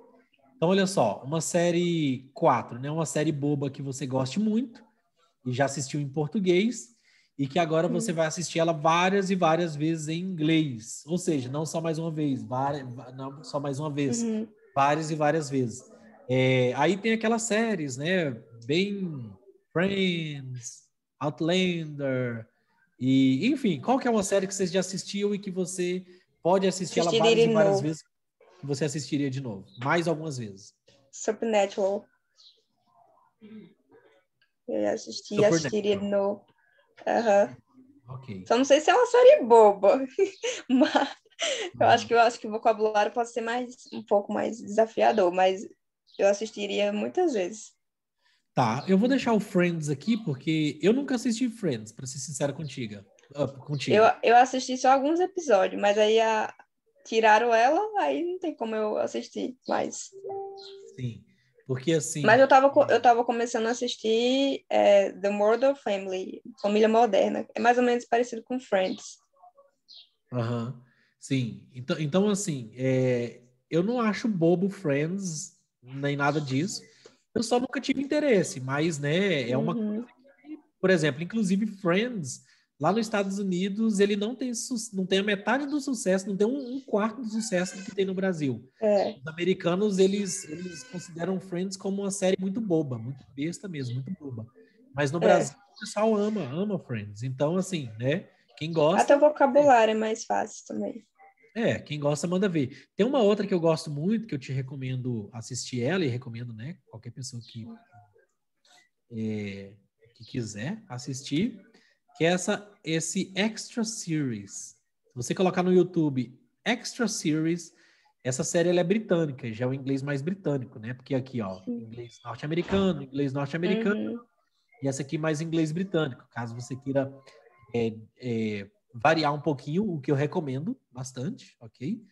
Então, olha só, uma série 4, né? Uma série boba que você goste muito e já assistiu em português e que agora hum. você vai assistir ela várias e várias vezes em inglês. Ou seja, não só mais uma vez, várias, não só mais uma vez, uhum. várias e várias vezes. É, aí tem aquelas séries, né? Bem Friends, Outlander, e enfim, qual que é uma série que você já assistiu e que você pode assistir ela várias e várias novo. vezes? Que você assistiria de novo, mais algumas vezes. Supernatural. Eu já assisti, Super no. Uhum. Só não sei se é uma série boba, mas eu acho uhum. que eu acho que o vocabulário pode ser mais um pouco mais desafiador, mas eu assistiria muitas vezes. Tá, eu vou deixar o Friends aqui porque eu nunca assisti Friends, para ser sincera contigo. Ah, contigo. Eu, eu assisti só alguns episódios, mas aí a... Ah, tiraram ela, aí não tem como eu assistir mais. Sim. Porque assim. Mas eu tava, eu tava começando a assistir é, The Murder Family, Família Moderna. É mais ou menos parecido com Friends. Aham. Uhum. Sim. Então, então assim, é, eu não acho bobo Friends, nem nada disso. Eu só nunca tive interesse, mas, né, é uma uhum. coisa que, por exemplo, inclusive Friends Lá nos Estados Unidos, ele não tem, não tem a metade do sucesso, não tem um, um quarto do sucesso do que tem no Brasil. É. Os americanos, eles, eles consideram Friends como uma série muito boba, muito besta mesmo, muito boba. Mas no é. Brasil, o pessoal ama, ama Friends. Então, assim, né? Quem gosta. Até o vocabulário é, é mais fácil também. É, quem gosta manda ver. Tem uma outra que eu gosto muito, que eu te recomendo assistir ela e recomendo, né? Qualquer pessoa que, é, que quiser assistir que é essa, esse Extra Series. Se você colocar no YouTube Extra Series, essa série ela é britânica, já é o inglês mais britânico, né? Porque aqui, ó, inglês norte-americano, inglês norte-americano, uhum. e essa aqui mais inglês britânico, caso você queira é, é, variar um pouquinho, o que eu recomendo bastante, ok?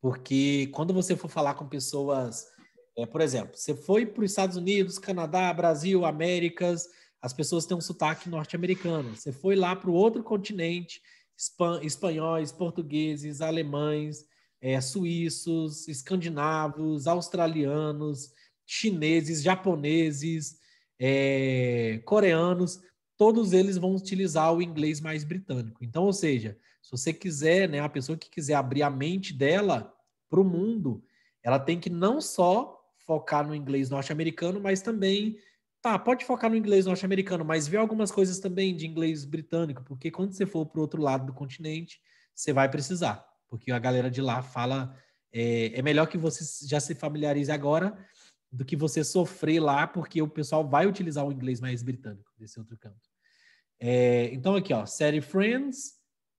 Porque quando você for falar com pessoas, é, por exemplo, você foi para os Estados Unidos, Canadá, Brasil, Américas, as pessoas têm um sotaque norte-americano. Você foi lá para o outro continente, espanhóis, portugueses, alemães, é, suíços, escandinavos, australianos, chineses, japoneses, é, coreanos, todos eles vão utilizar o inglês mais britânico. Então, ou seja, se você quiser, né, a pessoa que quiser abrir a mente dela para o mundo, ela tem que não só focar no inglês norte-americano, mas também tá, pode focar no inglês norte-americano, mas vê algumas coisas também de inglês britânico, porque quando você for para o outro lado do continente, você vai precisar, porque a galera de lá fala. É, é, melhor que você já se familiarize agora do que você sofrer lá, porque o pessoal vai utilizar o inglês mais britânico desse outro canto. É, então, aqui, ó, série Friends,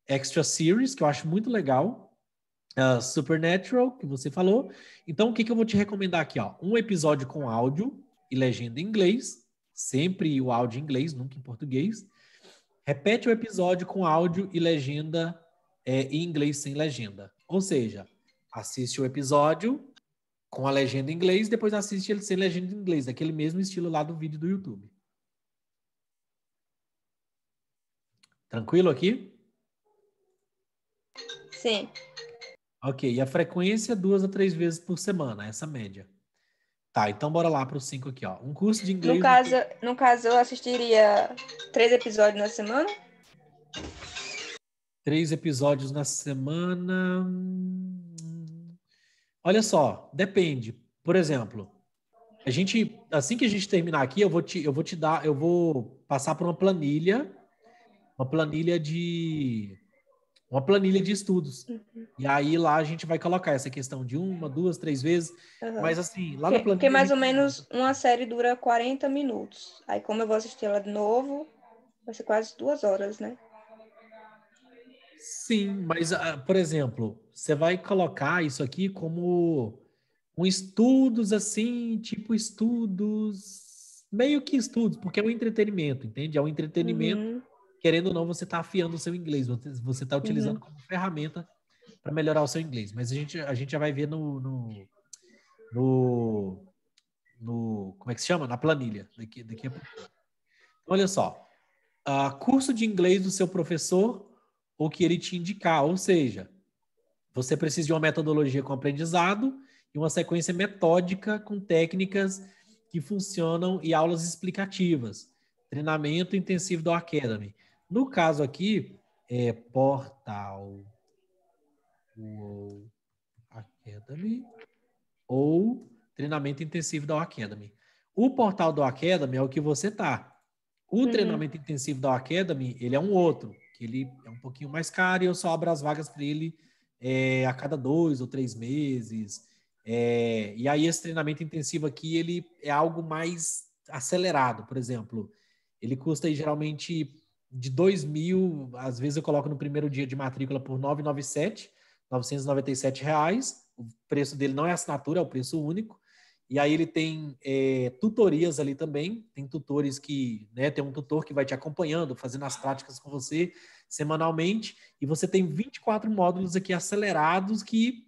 Extra Series, que eu acho muito legal, uh, Supernatural, que você falou. Então, o que, que eu vou te recomendar aqui? Ó? Um episódio com áudio, e legenda em inglês, sempre o áudio em inglês, nunca em português. Repete o episódio com áudio e legenda é, em inglês sem legenda. Ou seja, assiste o episódio com a legenda em inglês, depois assiste ele sem legenda em inglês, daquele mesmo estilo lá do vídeo do YouTube. Tranquilo aqui? Sim. Ok, e a frequência duas a três vezes por semana, essa média. Tá, então bora lá para os cinco aqui, ó. Um curso de inglês. No caso, no caso, eu assistiria três episódios na semana. Três episódios na semana. Olha só, depende. Por exemplo, a gente, assim que a gente terminar aqui, eu vou te, eu vou te dar, eu vou passar por uma planilha, uma planilha de uma planilha de estudos. Uhum. E aí lá a gente vai colocar essa questão de uma, duas, três vezes. Uhum. Mas assim, lá que, na planilha. Porque mais ou menos uma série dura 40 minutos. Aí, como eu vou assistir ela de novo, vai ser quase duas horas, né? Sim, mas, ah, por exemplo, você vai colocar isso aqui como um estudos assim, tipo estudos, meio que estudos, porque é um entretenimento, entende? É um entretenimento. Uhum querendo ou não, você está afiando o seu inglês, você está utilizando uhum. como ferramenta para melhorar o seu inglês. Mas a gente, a gente já vai ver no, no, no, no Como é que se chama? Na planilha. Daqui, daqui a pouco. Então, olha só. Uh, curso de inglês do seu professor ou que ele te indicar. Ou seja, você precisa de uma metodologia com aprendizado e uma sequência metódica com técnicas que funcionam e aulas explicativas. Treinamento intensivo da Academy. No caso aqui, é portal Academy ou treinamento intensivo da Academy. O portal da Academy é o que você tá. O uhum. treinamento intensivo da Academy, ele é um outro, que ele é um pouquinho mais caro e eu só abro as vagas para ele é, a cada dois ou três meses. É, e aí esse treinamento intensivo aqui, ele é algo mais acelerado, por exemplo. Ele custa aí, geralmente de 2 mil, às vezes eu coloco no primeiro dia de matrícula por 997, 997 reais. O preço dele não é assinatura, é o preço único. E aí ele tem é, tutorias ali também, tem tutores que, né, tem um tutor que vai te acompanhando, fazendo as práticas com você semanalmente, e você tem 24 módulos aqui acelerados que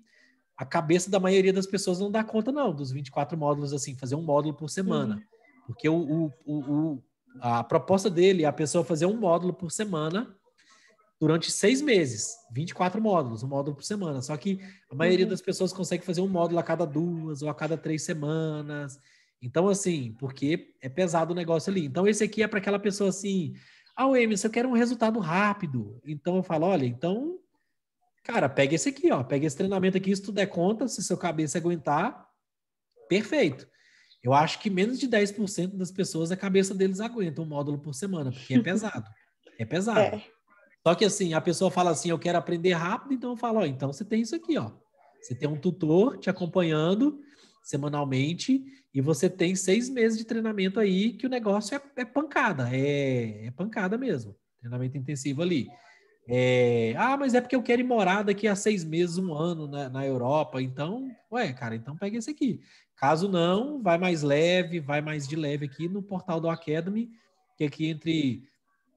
a cabeça da maioria das pessoas não dá conta não, dos 24 módulos assim, fazer um módulo por semana. Porque o, o, o a proposta dele é a pessoa fazer um módulo por semana durante seis meses, 24 módulos, um módulo por semana. Só que a maioria uhum. das pessoas consegue fazer um módulo a cada duas ou a cada três semanas. Então, assim, porque é pesado o negócio ali. Então, esse aqui é para aquela pessoa assim: ah, Emerson, eu quero um resultado rápido. Então, eu falo: olha, então, cara, pega esse aqui, ó, pega esse treinamento aqui, se tu der conta, se seu cabeça aguentar, perfeito. Eu acho que menos de 10% das pessoas, a cabeça deles aguenta um módulo por semana, porque é pesado. é pesado. É. Só que assim, a pessoa fala assim, eu quero aprender rápido, então eu falo, ó, então você tem isso aqui, ó. Você tem um tutor te acompanhando semanalmente e você tem seis meses de treinamento aí que o negócio é, é pancada, é, é pancada mesmo. Treinamento intensivo ali. É, ah, mas é porque eu quero ir morar daqui a seis meses, um ano na, na Europa. Então, ué, cara, então pega esse aqui. Caso não, vai mais leve, vai mais de leve aqui no portal do Academy, que aqui entre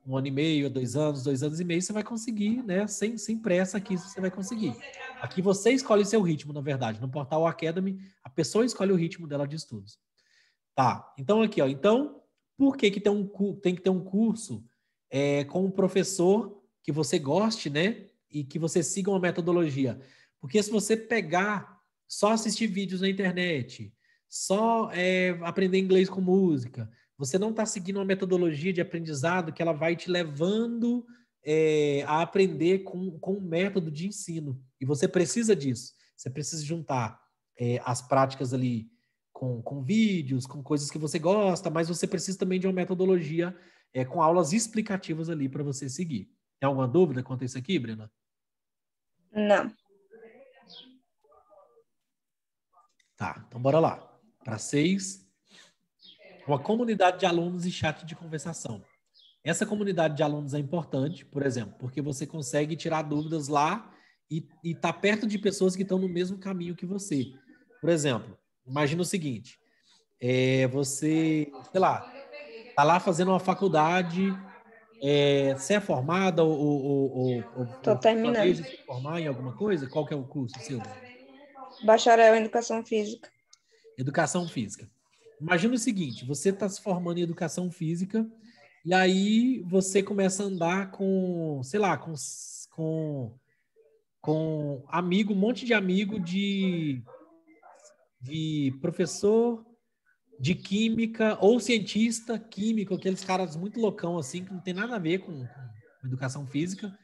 um ano e meio, dois anos, dois anos e meio, você vai conseguir, né? Sem, sem pressa aqui, você vai conseguir. Aqui você escolhe o seu ritmo, na verdade. No portal Academy, a pessoa escolhe o ritmo dela de estudos. Tá, então aqui, ó. Então, por que, que tem, um, tem que ter um curso é, com um professor que você goste, né? E que você siga uma metodologia. Porque se você pegar, só assistir vídeos na internet, só é, aprender inglês com música, você não está seguindo uma metodologia de aprendizado que ela vai te levando é, a aprender com, com um método de ensino. E você precisa disso. Você precisa juntar é, as práticas ali com, com vídeos, com coisas que você gosta, mas você precisa também de uma metodologia é, com aulas explicativas ali para você seguir. Tem alguma dúvida quanto a isso aqui, Bruna? Não. Tá, então bora lá. Para seis, uma comunidade de alunos e chat de conversação. Essa comunidade de alunos é importante, por exemplo, porque você consegue tirar dúvidas lá e está perto de pessoas que estão no mesmo caminho que você. Por exemplo, imagina o seguinte: é, você, sei lá, está lá fazendo uma faculdade é, você é formada ou, ou, ou, ou Tô terminando. se formar em alguma coisa? Qual que é o curso Silvia? Bacharel em Educação Física. Educação Física. Imagina o seguinte, você está se formando em Educação Física e aí você começa a andar com, sei lá, com, com, com amigo, um monte de amigo de, de professor de química ou cientista químico, aqueles caras muito loucão assim, que não tem nada a ver com, com educação física.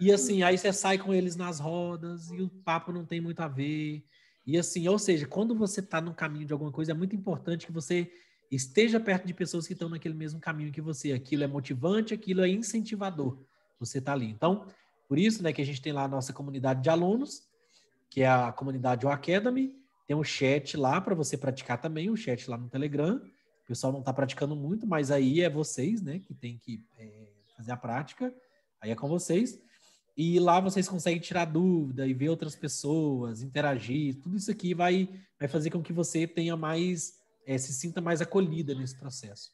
E assim, aí você sai com eles nas rodas e o papo não tem muito a ver. E assim, ou seja, quando você está no caminho de alguma coisa, é muito importante que você esteja perto de pessoas que estão naquele mesmo caminho que você. Aquilo é motivante, aquilo é incentivador. Você está ali. Então, por isso, né, que a gente tem lá a nossa comunidade de alunos, que é a comunidade O Academy, tem um chat lá para você praticar também, um chat lá no Telegram. O pessoal não está praticando muito, mas aí é vocês, né, que tem que é, fazer a prática. Aí é com vocês. E lá vocês conseguem tirar dúvida e ver outras pessoas, interagir. Tudo isso aqui vai, vai fazer com que você tenha mais, é, se sinta mais acolhida nesse processo.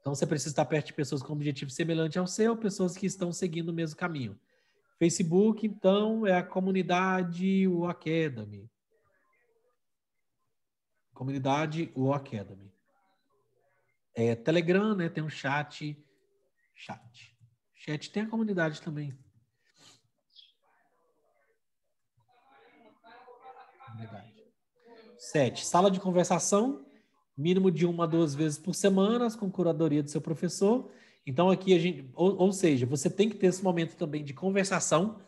Então você precisa estar perto de pessoas com objetivo semelhante ao seu, pessoas que estão seguindo o mesmo caminho. Facebook, então, é a comunidade, o Academy. Comunidade ou Academy. É, Telegram, né? Tem um chat. Chat. Chat tem a comunidade também. Comunidade. Sete. Sala de conversação, mínimo de uma a duas vezes por semana, com curadoria do seu professor. Então, aqui a gente, ou, ou seja, você tem que ter esse momento também de conversação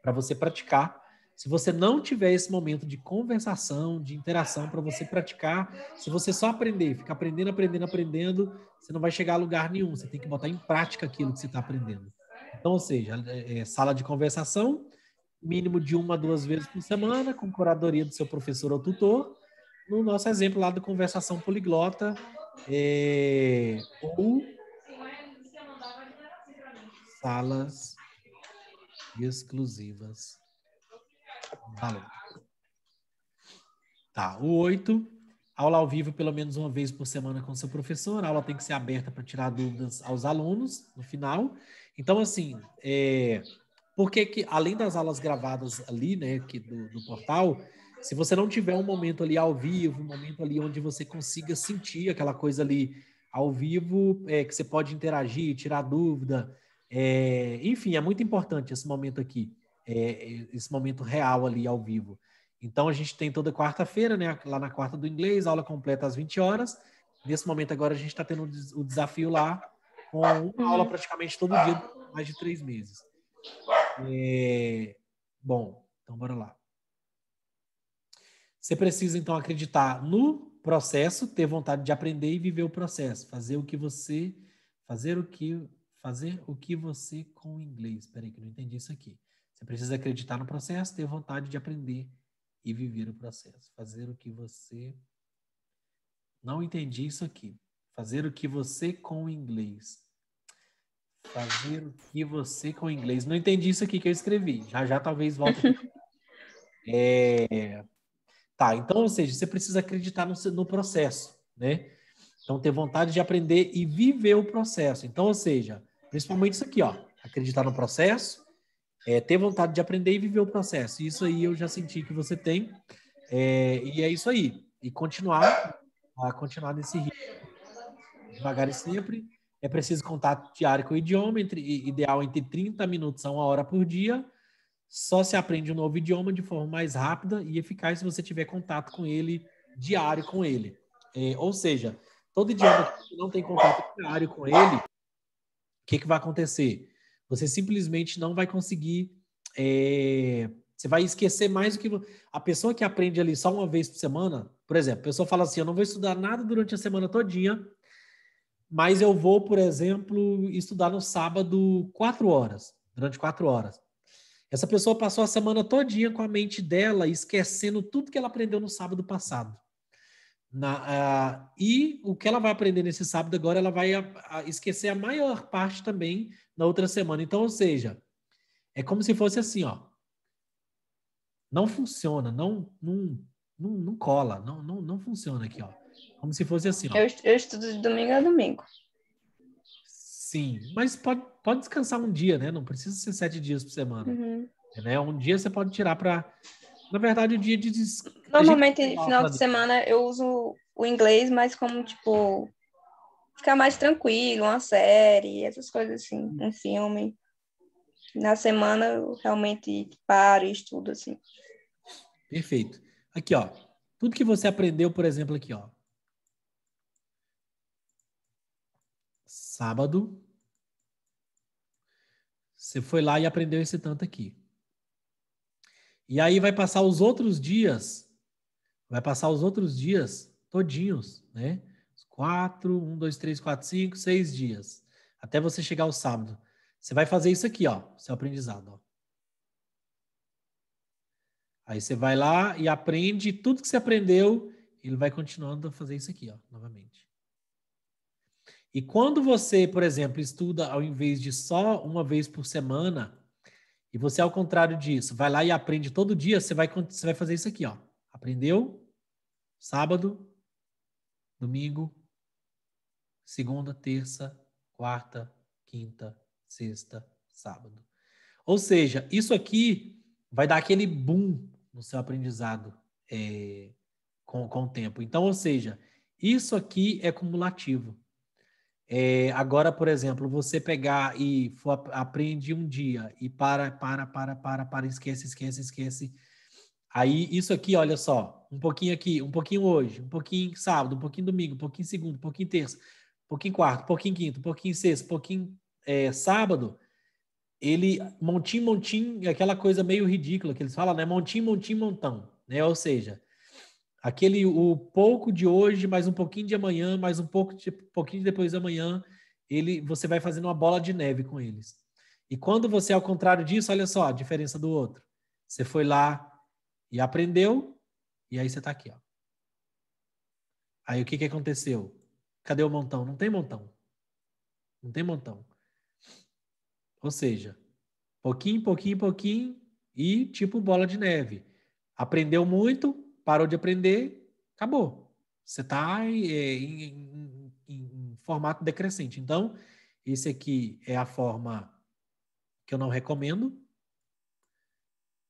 para você praticar se você não tiver esse momento de conversação, de interação para você praticar, se você só aprender, ficar aprendendo, aprendendo, aprendendo, você não vai chegar a lugar nenhum. Você tem que botar em prática aquilo que você está aprendendo. Então, ou seja, é, é sala de conversação, mínimo de uma duas vezes por semana, com curadoria do seu professor ou tutor. No nosso exemplo lá do conversação poliglota, é, ou salas exclusivas Valeu. Tá, o 8, aula ao vivo pelo menos uma vez por semana com seu professor. A aula tem que ser aberta para tirar dúvidas aos alunos no final. Então, assim, é, porque que, além das aulas gravadas ali, né, que do, do, portal, se você não tiver um momento ali ao vivo, um momento ali onde você consiga sentir aquela coisa ali ao vivo, é, que você pode interagir, tirar dúvida, é, enfim, é muito importante esse momento aqui. É, é, esse momento real ali ao vivo. Então a gente tem toda quarta-feira, né, lá na quarta do inglês, aula completa às 20 horas. Nesse momento agora a gente está tendo o desafio lá com uma aula praticamente todo dia, mais de três meses. É... Bom, então bora lá. Você precisa então acreditar no processo, ter vontade de aprender e viver o processo, fazer o que você, fazer o que, fazer o que você com o inglês. Espera aí que eu não entendi isso aqui. Você precisa acreditar no processo, ter vontade de aprender e viver o processo. Fazer o que você. Não entendi isso aqui. Fazer o que você com inglês. Fazer o que você com inglês. Não entendi isso aqui que eu escrevi. Já já talvez volte. é... Tá, então, ou seja, você precisa acreditar no, no processo, né? Então, ter vontade de aprender e viver o processo. Então, ou seja, principalmente isso aqui, ó. Acreditar no processo, é, ter vontade de aprender e viver o processo. Isso aí eu já senti que você tem. É, e é isso aí. E continuar, a continuar nesse ritmo. Devagar e sempre. É preciso contato diário com o idioma, entre, ideal entre 30 minutos a uma hora por dia. Só se aprende um novo idioma de forma mais rápida e eficaz se você tiver contato com ele, diário com ele. É, ou seja, todo idioma que não tem contato diário com ele, o que, que vai acontecer? Você simplesmente não vai conseguir. É, você vai esquecer mais do que. A pessoa que aprende ali só uma vez por semana, por exemplo, a pessoa fala assim: eu não vou estudar nada durante a semana todinha, mas eu vou, por exemplo, estudar no sábado quatro horas, durante quatro horas. Essa pessoa passou a semana todinha com a mente dela esquecendo tudo que ela aprendeu no sábado passado. Na, uh, e o que ela vai aprender nesse sábado agora, ela vai a, a esquecer a maior parte também na outra semana. Então, ou seja, é como se fosse assim, ó. Não funciona, não, não, não, não cola, não, não, não funciona aqui, ó. Como se fosse assim, ó. Eu, eu estudo de domingo a domingo. Sim, mas pode, pode descansar um dia, né? Não precisa ser sete dias por semana. Uhum. Né? Um dia você pode tirar para na verdade, o dia de, des... Normalmente, no final de semana, eu uso o inglês, mas como, tipo, ficar mais tranquilo, uma série, essas coisas assim, uhum. um filme. Na semana, eu realmente paro e estudo, assim. Perfeito. Aqui, ó. Tudo que você aprendeu, por exemplo, aqui, ó. Sábado. Você foi lá e aprendeu esse tanto aqui. E aí vai passar os outros dias vai passar os outros dias todinhos, né? Quatro, um, dois, três, quatro, cinco, seis dias, até você chegar ao sábado. Você vai fazer isso aqui, ó, seu aprendizado, ó. Aí você vai lá e aprende tudo que você aprendeu, ele vai continuando a fazer isso aqui, ó, novamente. E quando você, por exemplo, estuda ao invés de só uma vez por semana, e você, ao contrário disso, vai lá e aprende todo dia, você vai, você vai fazer isso aqui, ó. Aprendeu? Sábado, domingo, segunda, terça, quarta, quinta, sexta, sábado. Ou seja, isso aqui vai dar aquele boom no seu aprendizado é, com, com o tempo. Então, ou seja, isso aqui é cumulativo. É, agora, por exemplo, você pegar e for, aprende um dia e para, para, para, para, para, esquece, esquece, esquece Aí isso aqui, olha só, um pouquinho aqui, um pouquinho hoje, um pouquinho sábado, um pouquinho domingo, um pouquinho segundo, um pouquinho terça, um pouquinho quarto, um pouquinho quinto, um pouquinho sexto, um pouquinho é, sábado, ele montim, montim, aquela coisa meio ridícula que eles falam, né? Montim, montim, montão, né? Ou seja, aquele o pouco de hoje, mais um pouquinho de amanhã, mais um pouco de pouquinho depois de amanhã, ele você vai fazendo uma bola de neve com eles. E quando você é ao contrário disso, olha só a diferença do outro. Você foi lá, e aprendeu, e aí você está aqui. Ó. Aí o que, que aconteceu? Cadê o montão? Não tem montão. Não tem montão. Ou seja, pouquinho, pouquinho, pouquinho e tipo bola de neve. Aprendeu muito, parou de aprender, acabou. Você está eh, em, em, em, em formato decrescente. Então, esse aqui é a forma que eu não recomendo.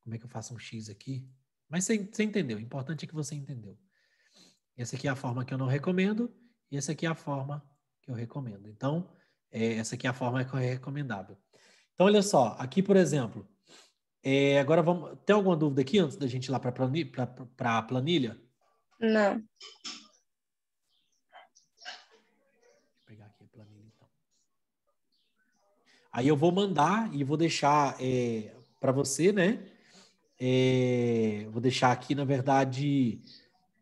Como é que eu faço um X aqui? Mas você, você entendeu, o importante é que você entendeu. Essa aqui é a forma que eu não recomendo, e essa aqui é a forma que eu recomendo. Então, é, essa aqui é a forma que é recomendável. Então, olha só, aqui, por exemplo, é, agora vamos. Tem alguma dúvida aqui antes da gente ir lá para a planilha? Não. pegar aqui a planilha, então. Aí eu vou mandar e vou deixar é, para você, né? é, vou deixar aqui, na verdade,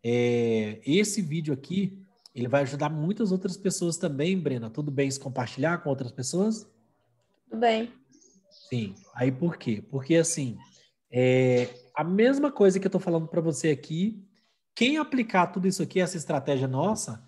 é, esse vídeo aqui, ele vai ajudar muitas outras pessoas também, Brena. Tudo bem se compartilhar com outras pessoas? Tudo bem. Sim. Aí por quê? Porque assim, é, a mesma coisa que eu estou falando para você aqui, quem aplicar tudo isso aqui, essa estratégia nossa,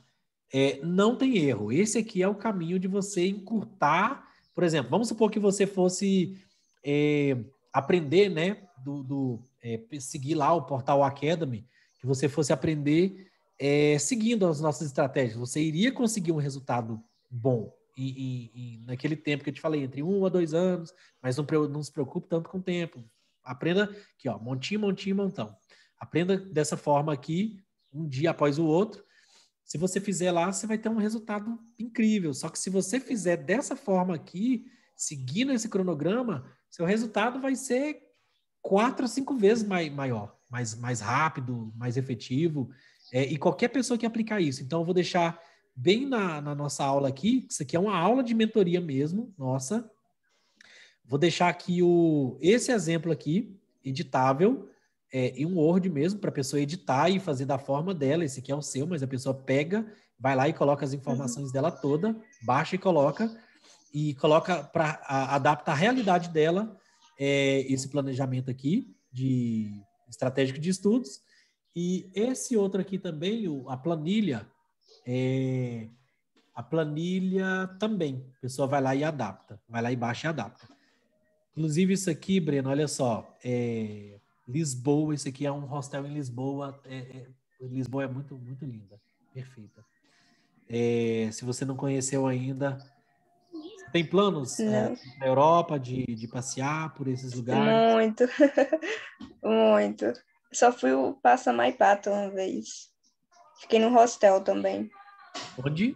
é, não tem erro. Esse aqui é o caminho de você encurtar. Por exemplo, vamos supor que você fosse é, aprender, né? do, do é, seguir lá o portal Academy, que você fosse aprender é, seguindo as nossas estratégias. Você iria conseguir um resultado bom. E, e, e naquele tempo que eu te falei, entre um a dois anos, mas não, não se preocupe tanto com o tempo. Aprenda aqui, ó, montinho, montinho, montão. Aprenda dessa forma aqui, um dia após o outro. Se você fizer lá, você vai ter um resultado incrível. Só que se você fizer dessa forma aqui, seguindo esse cronograma, seu resultado vai ser quatro a cinco vezes mai, maior, mais, mais rápido, mais efetivo. É, e qualquer pessoa que aplicar isso. Então, eu vou deixar bem na, na nossa aula aqui. Isso aqui é uma aula de mentoria mesmo, nossa. Vou deixar aqui o, esse exemplo aqui, editável, é, em um Word mesmo, para a pessoa editar e fazer da forma dela. Esse aqui é o seu, mas a pessoa pega, vai lá e coloca as informações uhum. dela toda, baixa e coloca, e coloca para adaptar a realidade dela é, esse planejamento aqui de estratégico de estudos e esse outro aqui também, o, a planilha, é, a planilha também, a pessoa vai lá e adapta, vai lá e baixa e adapta. Inclusive isso aqui, Breno, olha só, é, Lisboa, esse aqui é um hostel em Lisboa, é, é Lisboa é muito, muito linda, perfeita. É, se você não conheceu ainda, tem planos é, na Europa de, de passear por esses lugares? Muito, muito. Só fui para Samaipato uma vez. Fiquei num hostel também. Onde?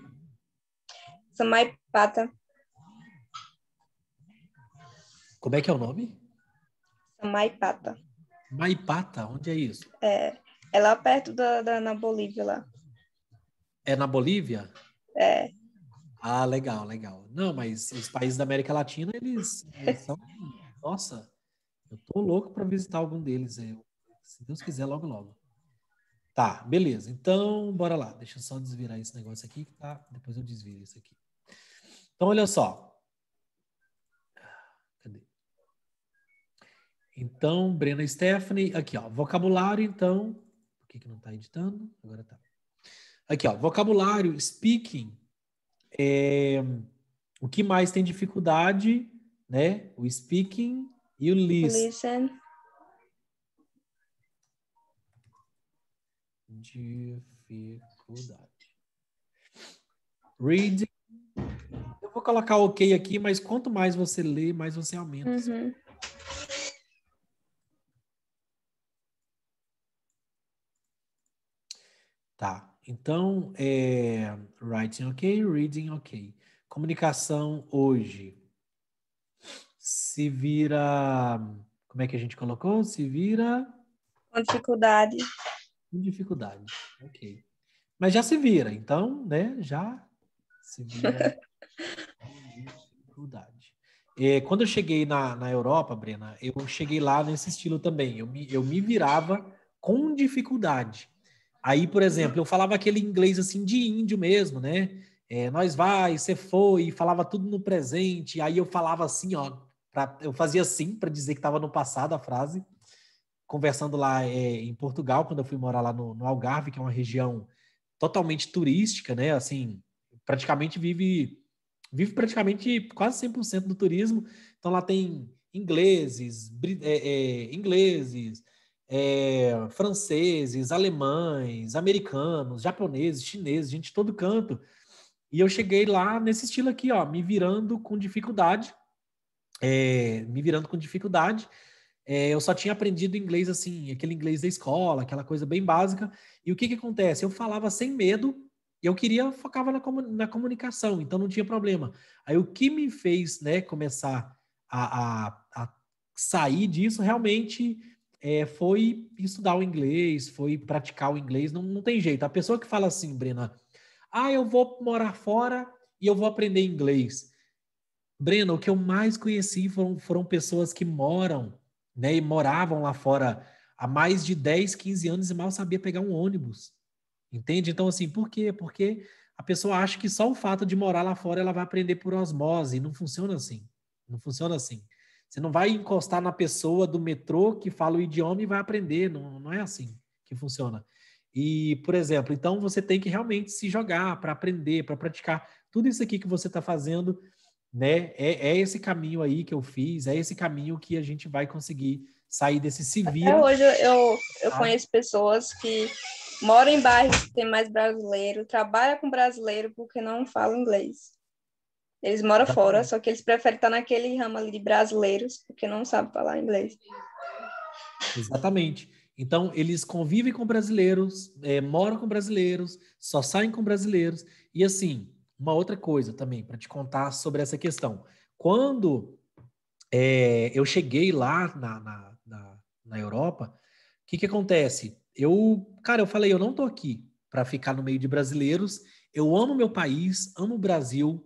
Samaipata. Como é que é o nome? Samaipata. Maipata, onde é isso? É, é lá perto da, da, na Bolívia lá. É na Bolívia? É. Ah, legal, legal. Não, mas os países da América Latina, eles, eles são. Nossa, eu tô louco para visitar algum deles. Eu, é, se Deus quiser, logo, logo. Tá, beleza. Então, bora lá. Deixa eu só desvirar esse negócio aqui, tá? Depois eu desviro isso aqui. Então, olha só. Cadê? Então, Brena Stephanie, aqui, ó. Vocabulário, então. Por que, que não tá editando? Agora tá. Aqui, ó. Vocabulário, speaking, é, o que mais tem dificuldade, né? O speaking e o listening. listen. Dificuldade. Read. Eu vou colocar ok aqui, mas quanto mais você lê, mais você aumenta. Uhum. Então, é, writing ok, reading ok. Comunicação hoje se vira. Como é que a gente colocou? Se vira. Com dificuldade. Com dificuldade, ok. Mas já se vira, então, né? Já se vira com dificuldade. É, quando eu cheguei na, na Europa, Brena, eu cheguei lá nesse estilo também. Eu me, eu me virava com dificuldade. Aí, por exemplo, eu falava aquele inglês assim de índio mesmo, né? É, nós vai, você foi, falava tudo no presente. Aí eu falava assim, ó, pra, eu fazia assim para dizer que estava no passado a frase, conversando lá é, em Portugal, quando eu fui morar lá no, no, Algarve, que é uma região totalmente turística, né? Assim, praticamente vive vive praticamente quase 100% do turismo. Então lá tem ingleses, é, é, ingleses, é, franceses, alemães, americanos, japoneses, chineses, gente de todo canto. E eu cheguei lá nesse estilo aqui, ó, me virando com dificuldade, é, me virando com dificuldade. É, eu só tinha aprendido inglês assim, aquele inglês da escola, aquela coisa bem básica. E o que que acontece? Eu falava sem medo. Eu queria focava na, na comunicação, então não tinha problema. Aí o que me fez, né, começar a, a, a sair disso realmente é, foi estudar o inglês, foi praticar o inglês, não, não tem jeito. A pessoa que fala assim, Brena, ah, eu vou morar fora e eu vou aprender inglês. Brena, o que eu mais conheci foram, foram pessoas que moram, né, e moravam lá fora há mais de 10, 15 anos e mal sabia pegar um ônibus. Entende? Então, assim, por quê? Porque a pessoa acha que só o fato de morar lá fora ela vai aprender por osmose. Não funciona assim. Não funciona assim. Você não vai encostar na pessoa do metrô que fala o idioma e vai aprender. Não, não é assim que funciona. E, por exemplo, então você tem que realmente se jogar para aprender, para praticar. Tudo isso aqui que você está fazendo, né? É, é, esse caminho aí que eu fiz, é esse caminho que a gente vai conseguir sair desse civil. Até hoje eu, eu ah. conheço pessoas que moram em bairros que tem mais brasileiro, trabalham com brasileiro porque não falam inglês. Eles moram fora, só que eles preferem estar naquele ramo ali de brasileiros, porque não sabem falar inglês. Exatamente. Então, eles convivem com brasileiros, é, moram com brasileiros, só saem com brasileiros. E, assim, uma outra coisa também para te contar sobre essa questão. Quando é, eu cheguei lá na, na, na, na Europa, o que, que acontece? Eu, cara, eu falei, eu não estou aqui para ficar no meio de brasileiros. Eu amo meu país, amo o Brasil,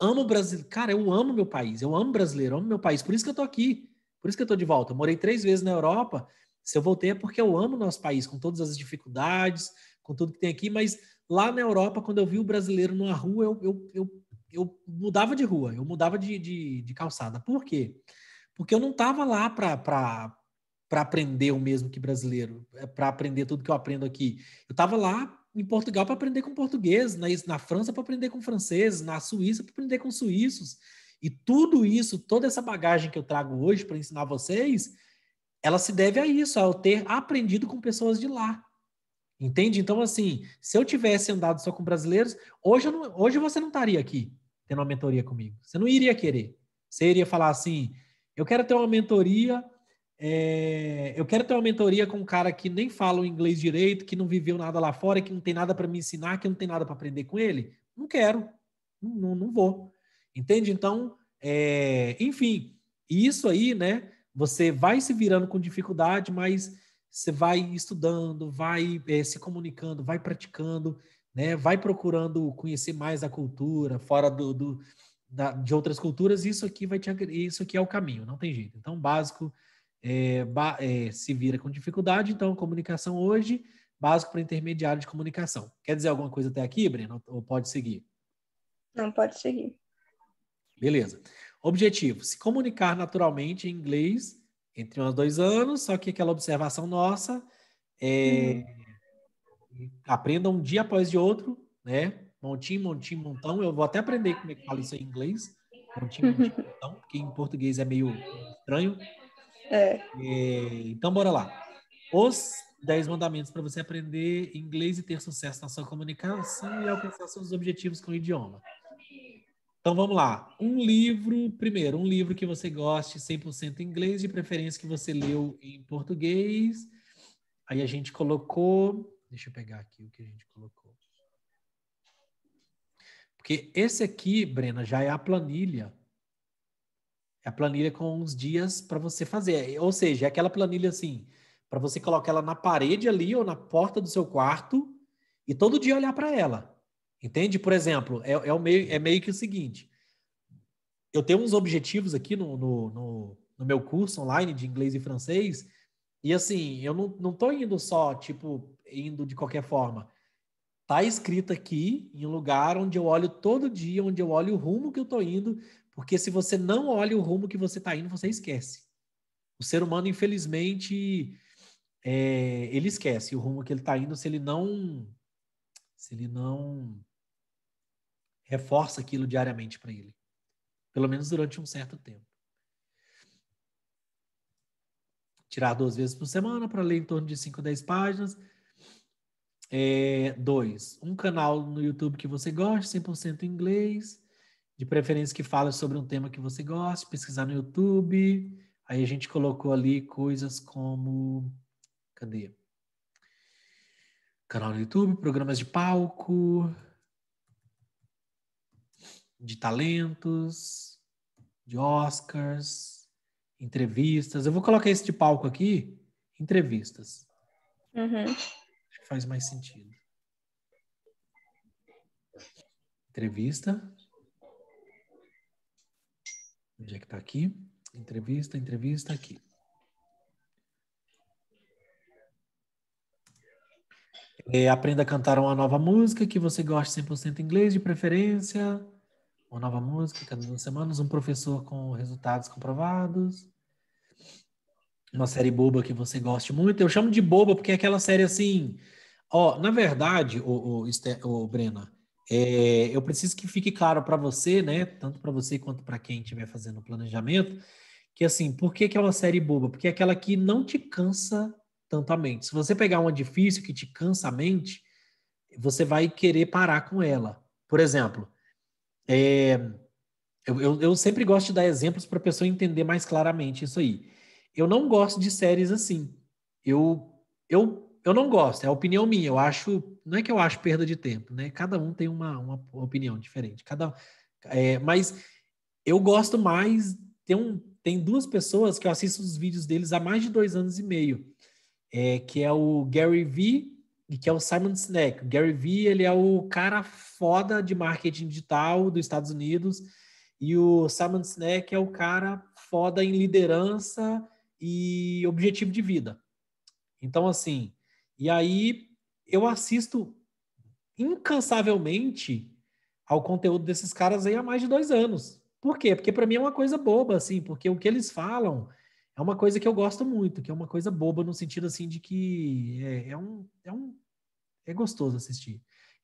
amo o Brasil. Cara, eu amo meu país, eu amo brasileiro, amo meu país. Por isso que eu tô aqui, por isso que eu tô de volta. Eu morei três vezes na Europa. Se eu voltei é porque eu amo nosso país, com todas as dificuldades, com tudo que tem aqui. Mas lá na Europa, quando eu vi o brasileiro numa rua, eu, eu, eu, eu mudava de rua, eu mudava de, de, de calçada. Por quê? Porque eu não tava lá para aprender o mesmo que brasileiro, é, para aprender tudo que eu aprendo aqui. Eu tava lá em Portugal para aprender com português, na, na França para aprender com franceses, na Suíça para aprender com suíços. E tudo isso, toda essa bagagem que eu trago hoje para ensinar vocês, ela se deve a isso, ao ter aprendido com pessoas de lá. Entende? Então, assim, se eu tivesse andado só com brasileiros, hoje, não, hoje você não estaria aqui tendo uma mentoria comigo. Você não iria querer. Você iria falar assim: eu quero ter uma mentoria é, eu quero ter uma mentoria com um cara que nem fala o inglês direito, que não viveu nada lá fora, que não tem nada para me ensinar, que não tem nada para aprender com ele. Não quero, não, não vou. Entende? Então, é, enfim, isso aí, né? Você vai se virando com dificuldade, mas você vai estudando, vai é, se comunicando, vai praticando, né? Vai procurando conhecer mais a cultura fora do, do da, de outras culturas. Isso aqui vai te, isso aqui é o caminho, não tem jeito. Então, básico é, é, se vira com dificuldade, então comunicação hoje, básico para intermediário de comunicação. Quer dizer alguma coisa até aqui, Breno? Ou pode seguir? Não, pode seguir. Beleza. Objetivo: se comunicar naturalmente em inglês entre uns dois anos, só que aquela observação nossa é, hum. um dia após de outro, né? Montinho, montinho, montão. Eu vou até aprender como é que fala isso em inglês. Montinho, montinho, montão, porque em português é meio estranho. É. é. Então, bora lá. Os 10 mandamentos para você aprender inglês e ter sucesso na sua comunicação e alcançar seus objetivos com o idioma. Então vamos lá. Um livro, primeiro, um livro que você goste 100% inglês, de preferência que você leu em português. Aí a gente colocou. Deixa eu pegar aqui o que a gente colocou. Porque esse aqui, Brena, já é a planilha é a planilha com os dias para você fazer. É, ou seja, é aquela planilha assim, para você colocar ela na parede ali ou na porta do seu quarto e todo dia olhar para ela. Entende? Por exemplo, é, é, meio, é meio que o seguinte: eu tenho uns objetivos aqui no, no, no, no meu curso online de inglês e francês, e assim, eu não, não tô indo só, tipo, indo de qualquer forma. Tá escrito aqui em um lugar onde eu olho todo dia, onde eu olho o rumo que eu tô indo, porque se você não olha o rumo que você está indo, você esquece. O ser humano, infelizmente, é, ele esquece o rumo que ele está indo se ele não se ele não reforça aquilo diariamente para ele, pelo menos durante um certo tempo. Tirar duas vezes por semana para ler em torno de 5 a 10 páginas. É, dois, um canal no YouTube que você gosta, 100% inglês de preferência que fala sobre um tema que você gosta, pesquisar no YouTube. Aí a gente colocou ali coisas como. Cadê? Canal no YouTube, programas de palco, de talentos, de Oscars, entrevistas. Eu vou colocar esse de palco aqui, entrevistas. Uhum. Acho que faz mais sentido. Entrevista. Onde é que está aqui? Entrevista, entrevista aqui. É, aprenda a cantar uma nova música que você goste 100% inglês, de preferência. Uma nova música cada duas semanas. Um professor com resultados comprovados. Uma série boba que você goste muito. Eu chamo de boba porque é aquela série assim. Ó, na verdade, o, o, o Brena, é, eu preciso que fique claro para você, né? Tanto para você quanto para quem estiver fazendo o planejamento, que assim, por que, que é uma série boba? Porque é aquela que não te cansa tanto a mente. Se você pegar uma difícil que te cansa a mente, você vai querer parar com ela. Por exemplo, é, eu, eu, eu sempre gosto de dar exemplos para a pessoa entender mais claramente isso aí. Eu não gosto de séries assim. Eu, eu eu não gosto, é a opinião minha. Eu acho, não é que eu acho perda de tempo, né? Cada um tem uma, uma opinião diferente. Cada, é, mas eu gosto mais. Tem, um, tem duas pessoas que eu assisto os vídeos deles há mais de dois anos e meio, é, que é o Gary Vee e que é o Simon Sinek. O Gary Vee, ele é o cara foda de marketing digital dos Estados Unidos e o Simon Sinek é o cara foda em liderança e objetivo de vida. Então, assim, e aí eu assisto incansavelmente ao conteúdo desses caras aí há mais de dois anos. Por quê? Porque para mim é uma coisa boba, assim, porque o que eles falam é uma coisa que eu gosto muito, que é uma coisa boba no sentido, assim, de que é, é um, é um... é gostoso assistir.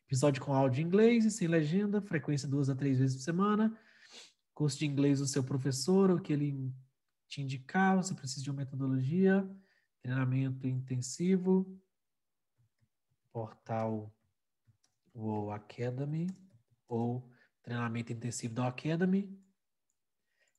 Episódio com áudio em inglês e sem legenda, frequência duas a três vezes por semana, curso de inglês do seu professor, o que ele te indicar, você precisa de uma metodologia, treinamento intensivo, portal WoW Academy ou treinamento intensivo da Academy.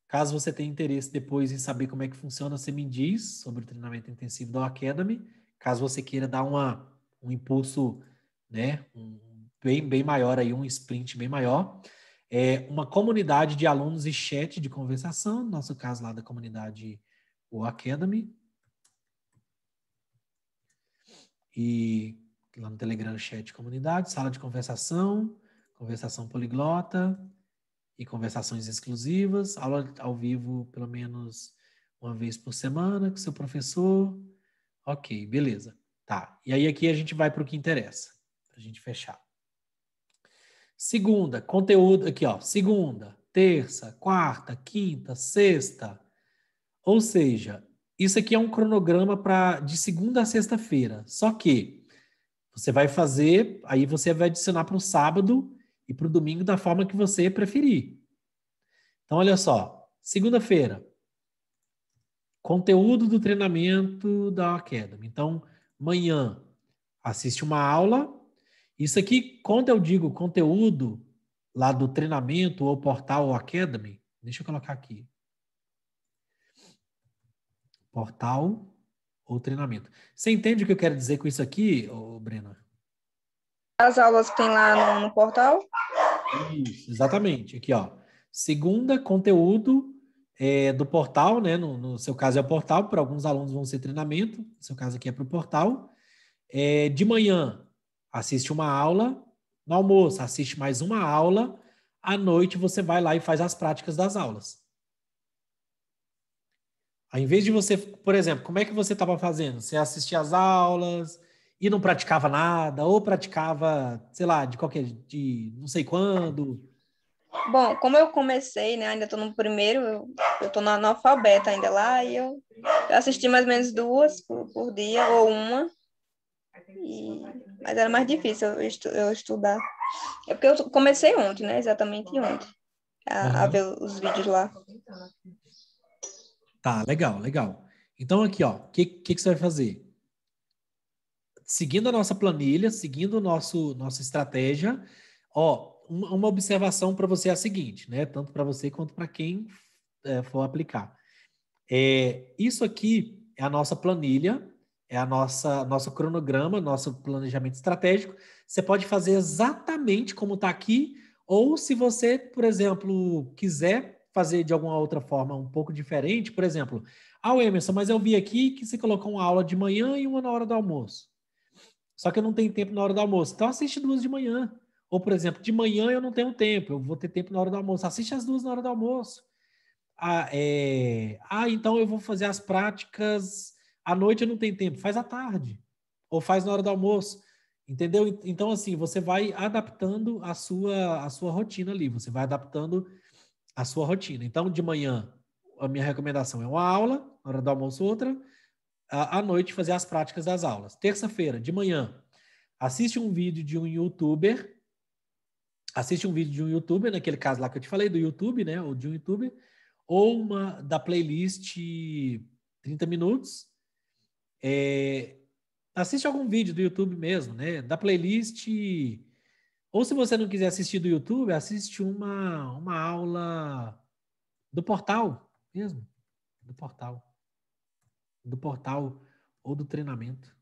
Caso você tenha interesse depois em saber como é que funciona, você me diz sobre o treinamento intensivo da Academy. Caso você queira dar uma, um impulso né, um, bem, bem maior aí, um sprint bem maior. É uma comunidade de alunos e chat de conversação, no nosso caso lá da comunidade o Academy. E lá no Telegram, chat comunidade, sala de conversação, conversação poliglota e conversações exclusivas, aula ao vivo pelo menos uma vez por semana com seu professor. Ok, beleza. Tá. E aí aqui a gente vai para o que interessa, para a gente fechar. Segunda, conteúdo aqui, ó. Segunda, terça, quarta, quinta, sexta. Ou seja, isso aqui é um cronograma para de segunda a sexta-feira. Só que você vai fazer, aí você vai adicionar para o sábado e para o domingo da forma que você preferir. Então, olha só, segunda-feira, conteúdo do treinamento da Academy. Então, manhã, assiste uma aula. Isso aqui, quando eu digo conteúdo lá do treinamento ou portal ou Academy, deixa eu colocar aqui. Portal ou treinamento. Você entende o que eu quero dizer com isso aqui, Breno? Brena? As aulas que tem lá no, no portal? Isso, exatamente. Aqui, ó. Segunda, conteúdo é, do portal, né? No, no, seu caso é o portal, para alguns alunos vão ser treinamento, no seu caso aqui é para o portal. É, de manhã, assiste uma aula. No almoço, assiste mais uma aula. À noite, você vai lá e faz as práticas das aulas. Ao invés de você, por exemplo, como é que você estava fazendo? Você assistia às aulas e não praticava nada, ou praticava, sei lá, de qualquer, de não sei quando? Bom, como eu comecei, né, ainda estou no primeiro, eu, estou na analfabeta ainda lá, e eu assisti mais ou menos duas por, por dia, ou uma, e, mas era mais difícil eu, estu, eu estudar. É porque eu comecei ontem, né, exatamente ontem, a, uhum. a ver os vídeos lá. Tá, legal, legal. Então aqui, ó, o que, que, que você vai fazer? Seguindo a nossa planilha, seguindo a nosso nossa estratégia, ó, uma, uma observação para você é a seguinte, né? Tanto para você quanto para quem é, for aplicar. É, isso aqui é a nossa planilha, é a nossa nosso cronograma, nosso planejamento estratégico. Você pode fazer exatamente como está aqui, ou se você, por exemplo, quiser fazer de alguma outra forma um pouco diferente? Por exemplo, ah, Emerson, mas eu vi aqui que você colocou uma aula de manhã e uma na hora do almoço. Só que eu não tenho tempo na hora do almoço. Então assiste duas de manhã. Ou, por exemplo, de manhã eu não tenho tempo, eu vou ter tempo na hora do almoço. Assiste as duas na hora do almoço. Ah, é... ah então eu vou fazer as práticas à noite, eu não tenho tempo. Faz à tarde. Ou faz na hora do almoço. Entendeu? Então, assim, você vai adaptando a sua, a sua rotina ali, você vai adaptando a sua rotina. Então, de manhã, a minha recomendação é uma aula, hora do almoço outra, à noite fazer as práticas das aulas. Terça-feira, de manhã, assiste um vídeo de um youtuber, assiste um vídeo de um youtuber, naquele caso lá que eu te falei, do YouTube, né, ou de um youtuber, ou uma da playlist 30 minutos, é, assiste algum vídeo do YouTube mesmo, né, da playlist ou se você não quiser assistir do YouTube, assiste uma, uma aula do portal mesmo. Do portal. Do portal ou do treinamento.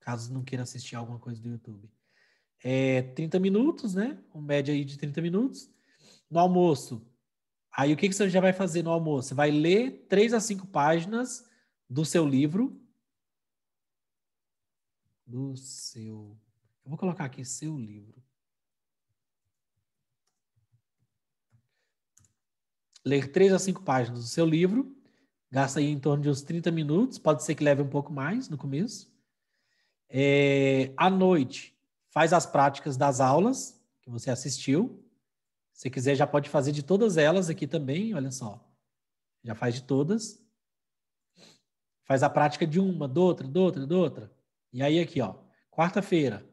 Caso não queira assistir alguma coisa do YouTube. É 30 minutos, né? Um média aí de 30 minutos. No almoço. Aí o que, que você já vai fazer no almoço? Você vai ler 3 a 5 páginas do seu livro. Do seu eu vou colocar aqui seu livro. Ler três a cinco páginas do seu livro. Gasta aí em torno de uns 30 minutos. Pode ser que leve um pouco mais no começo. É, à noite, faz as práticas das aulas que você assistiu. Se quiser, já pode fazer de todas elas aqui também. Olha só. Já faz de todas. Faz a prática de uma, do outra, do outra, do outra. E aí, aqui, ó. Quarta-feira,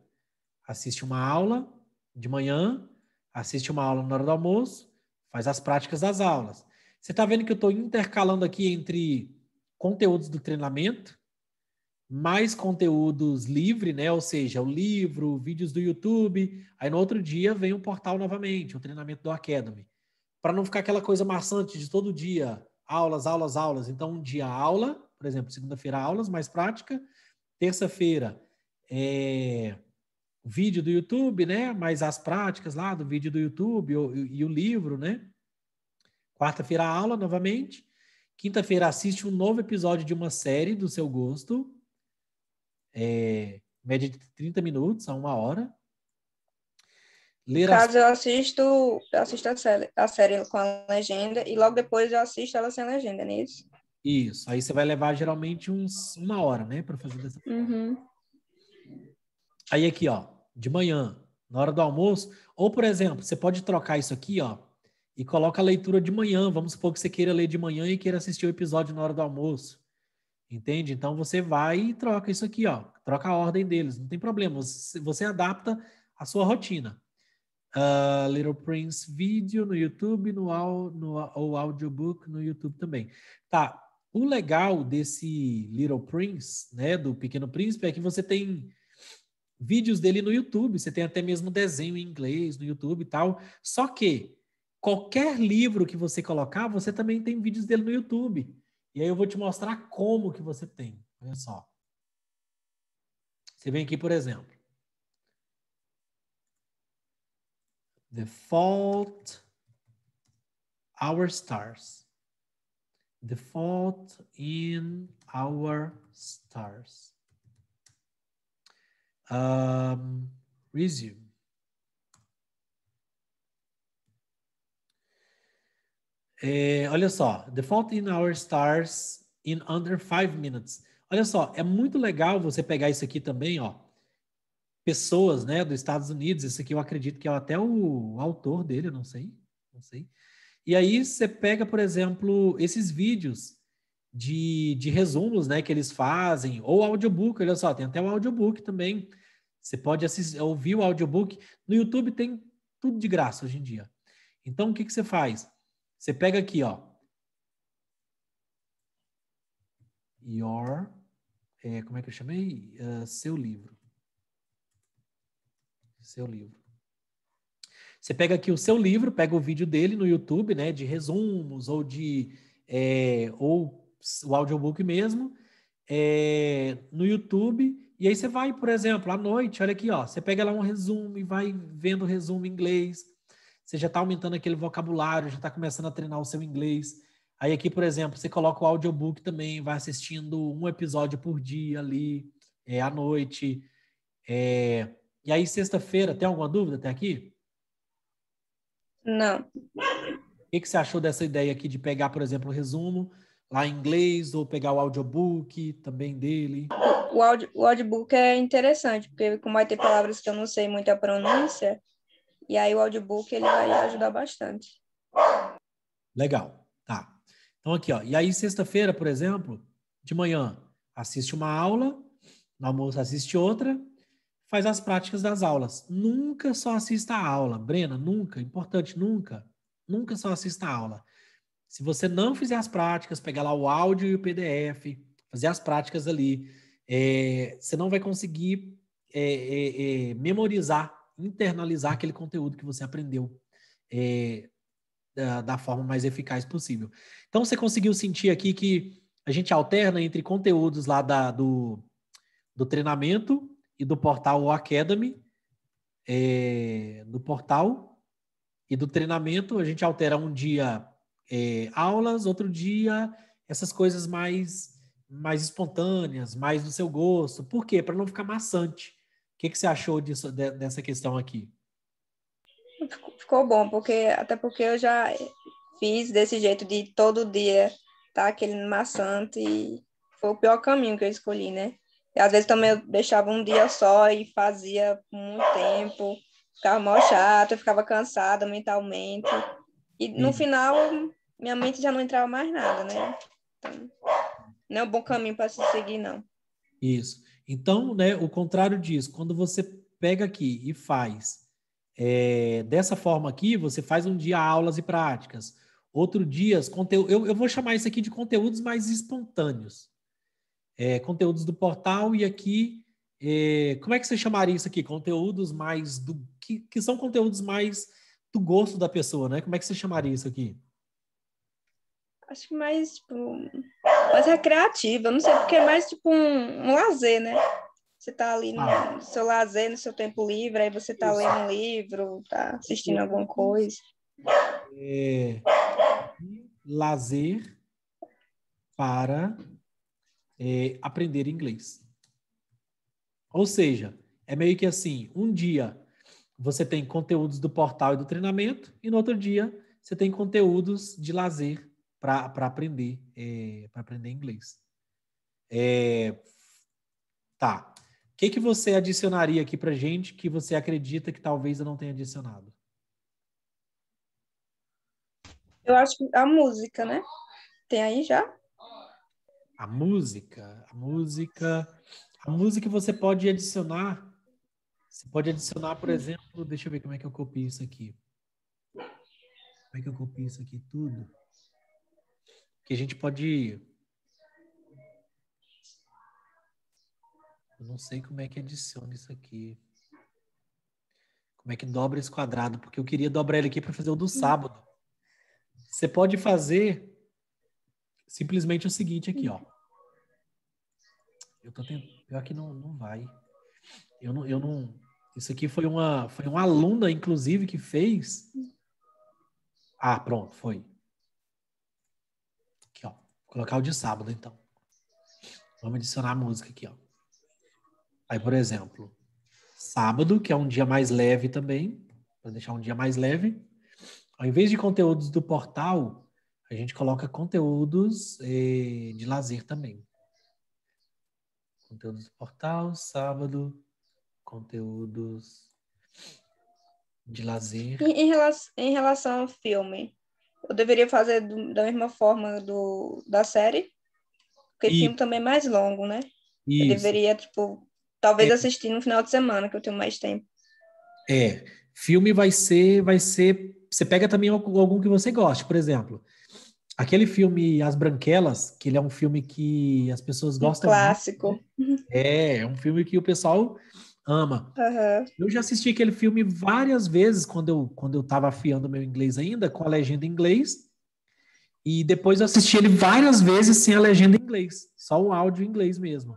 assiste uma aula de manhã, assiste uma aula na hora do almoço, faz as práticas das aulas. Você está vendo que eu estou intercalando aqui entre conteúdos do treinamento, mais conteúdos livre, né? Ou seja, o livro, vídeos do YouTube. Aí no outro dia vem o portal novamente, o treinamento do Academy. Para não ficar aquela coisa maçante de todo dia aulas, aulas, aulas. Então, um dia aula, por exemplo, segunda-feira aulas mais prática, terça-feira é, vídeo do YouTube, né? Mas as práticas lá do vídeo do YouTube e, e o livro, né? Quarta-feira aula novamente. Quinta-feira assiste um novo episódio de uma série do seu gosto. É, média de 30 minutos a uma hora. Ler Caso as... eu assisto, eu assisto a série, a série com a legenda e logo depois eu assisto ela sem legenda, não é isso? Isso. Aí você vai levar geralmente uns uma hora, né, para fazer dessa. Uhum. Aí aqui, ó de manhã, na hora do almoço. Ou, por exemplo, você pode trocar isso aqui, ó, e coloca a leitura de manhã. Vamos supor que você queira ler de manhã e queira assistir o episódio na hora do almoço. Entende? Então você vai e troca isso aqui, ó. Troca a ordem deles, não tem problema. Você, você adapta a sua rotina. Uh, Little Prince vídeo no YouTube, no, au, no ou audiobook no YouTube também. Tá. O legal desse Little Prince, né, do Pequeno Príncipe, é que você tem vídeos dele no YouTube, você tem até mesmo desenho em inglês no YouTube e tal. Só que qualquer livro que você colocar, você também tem vídeos dele no YouTube. E aí eu vou te mostrar como que você tem. Olha só. Você vem aqui, por exemplo. The Fault Our Stars. The Fault in Our Stars. Um, resume. É, olha só, The Fault in Our Stars in Under Five Minutes. Olha só, é muito legal você pegar isso aqui também, ó. Pessoas, né, dos Estados Unidos. Isso aqui eu acredito que é até o autor dele, não sei, não sei. E aí você pega, por exemplo, esses vídeos de, de resumos né, que eles fazem, ou audiobook, olha só, tem até o audiobook também. Você pode assistir, ouvir o audiobook. No YouTube tem tudo de graça hoje em dia. Então, o que, que você faz? Você pega aqui, ó. Your. É, como é que eu chamei? Uh, seu livro. Seu livro. Você pega aqui o seu livro, pega o vídeo dele no YouTube, né? De resumos ou de é, ou o audiobook mesmo, é, no YouTube. E aí você vai, por exemplo, à noite, olha aqui, ó, você pega lá um resumo e vai vendo o resumo em inglês. Você já está aumentando aquele vocabulário, já está começando a treinar o seu inglês. Aí aqui, por exemplo, você coloca o audiobook também, vai assistindo um episódio por dia ali, é, à noite. É... E aí, sexta-feira, tem alguma dúvida até aqui? Não. O que, que você achou dessa ideia aqui de pegar, por exemplo, o resumo, lá em inglês ou pegar o audiobook também dele? O, audi o audiobook é interessante, porque como vai ter palavras que eu não sei muito a pronúncia, e aí o audiobook ele vai ajudar bastante. Legal, tá. Então aqui, ó. E aí sexta-feira, por exemplo, de manhã, assiste uma aula, no almoço assiste outra, faz as práticas das aulas. Nunca só assista a aula, Brena, nunca, importante, nunca. Nunca só assista a aula. Se você não fizer as práticas, pegar lá o áudio e o PDF, fazer as práticas ali, é, você não vai conseguir é, é, é memorizar, internalizar aquele conteúdo que você aprendeu é, da, da, forma mais eficaz possível. Então, você conseguiu sentir aqui que a gente alterna entre conteúdos lá da, do, do treinamento e do portal o Academy, é, do portal e do treinamento, a gente altera um dia é, aulas, outro dia essas coisas mais mais espontâneas, mais do seu gosto. Por quê? Para não ficar maçante. O que, que você achou disso, de, dessa questão aqui? Ficou bom, porque até porque eu já fiz desse jeito de todo dia tá aquele maçante e foi o pior caminho que eu escolhi, né? E às vezes também eu deixava um dia só e fazia muito tempo, ficava mal chata, ficava cansada mentalmente. E no hum. final minha mente já não entrava mais nada, né? Então, não é um bom caminho para se seguir, não. Isso. Então, né, o contrário disso, quando você pega aqui e faz é, dessa forma aqui, você faz um dia aulas e práticas, outro dia conteúdo. Eu, eu vou chamar isso aqui de conteúdos mais espontâneos. É, conteúdos do portal e aqui. É, como é que você chamaria isso aqui? Conteúdos mais do. Que, que são conteúdos mais do gosto da pessoa, né? Como é que você chamaria isso aqui? acho que mais, tipo, mais recreativa, não sei, porque é mais tipo um, um lazer, né? Você tá ali no, ah. seu lazer, no seu tempo livre, aí você tá Isso. lendo um livro, tá assistindo alguma coisa. É, lazer para é, aprender inglês. Ou seja, é meio que assim, um dia você tem conteúdos do portal e do treinamento, e no outro dia você tem conteúdos de lazer para aprender, é, para aprender inglês. É, tá. O que, que você adicionaria aqui para gente que você acredita que talvez eu não tenha adicionado? Eu acho que a música, né? Tem aí já? A música, a música, a música você pode adicionar. Você pode adicionar, por hum. exemplo, deixa eu ver como é que eu copio isso aqui. Como é que eu copio isso aqui tudo? que a gente pode. Eu não sei como é que adiciona isso aqui. Como é que dobra esse quadrado? Porque eu queria dobrar ele aqui para fazer o do sábado. Você pode fazer simplesmente o seguinte aqui, ó. Eu tô tentando. Pior que não, não vai. Eu não, eu não. Isso aqui foi uma, foi uma aluna, inclusive, que fez. Ah, pronto, foi. Vou colocar o de sábado, então. Vamos adicionar a música aqui, ó. Aí, por exemplo, sábado, que é um dia mais leve também, para deixar um dia mais leve, ao invés de conteúdos do portal, a gente coloca conteúdos eh, de lazer também. Conteúdos do portal, sábado, conteúdos de lazer. Em, em, relação, em relação ao filme, eu deveria fazer do, da mesma forma do, da série, porque e... filme também é mais longo, né? Isso. Eu deveria, tipo, talvez é... assistir no final de semana, que eu tenho mais tempo. É, filme vai ser, vai ser, você pega também algum que você goste, por exemplo, aquele filme As Branquelas, que ele é um filme que as pessoas gostam um clássico. Muito, né? É, é um filme que o pessoal ama. Uhum. Eu já assisti aquele filme várias vezes quando eu, quando eu estava afiando meu inglês ainda, com a legenda em inglês. E depois eu assisti ele várias vezes sem a legenda em inglês, só o áudio em inglês mesmo.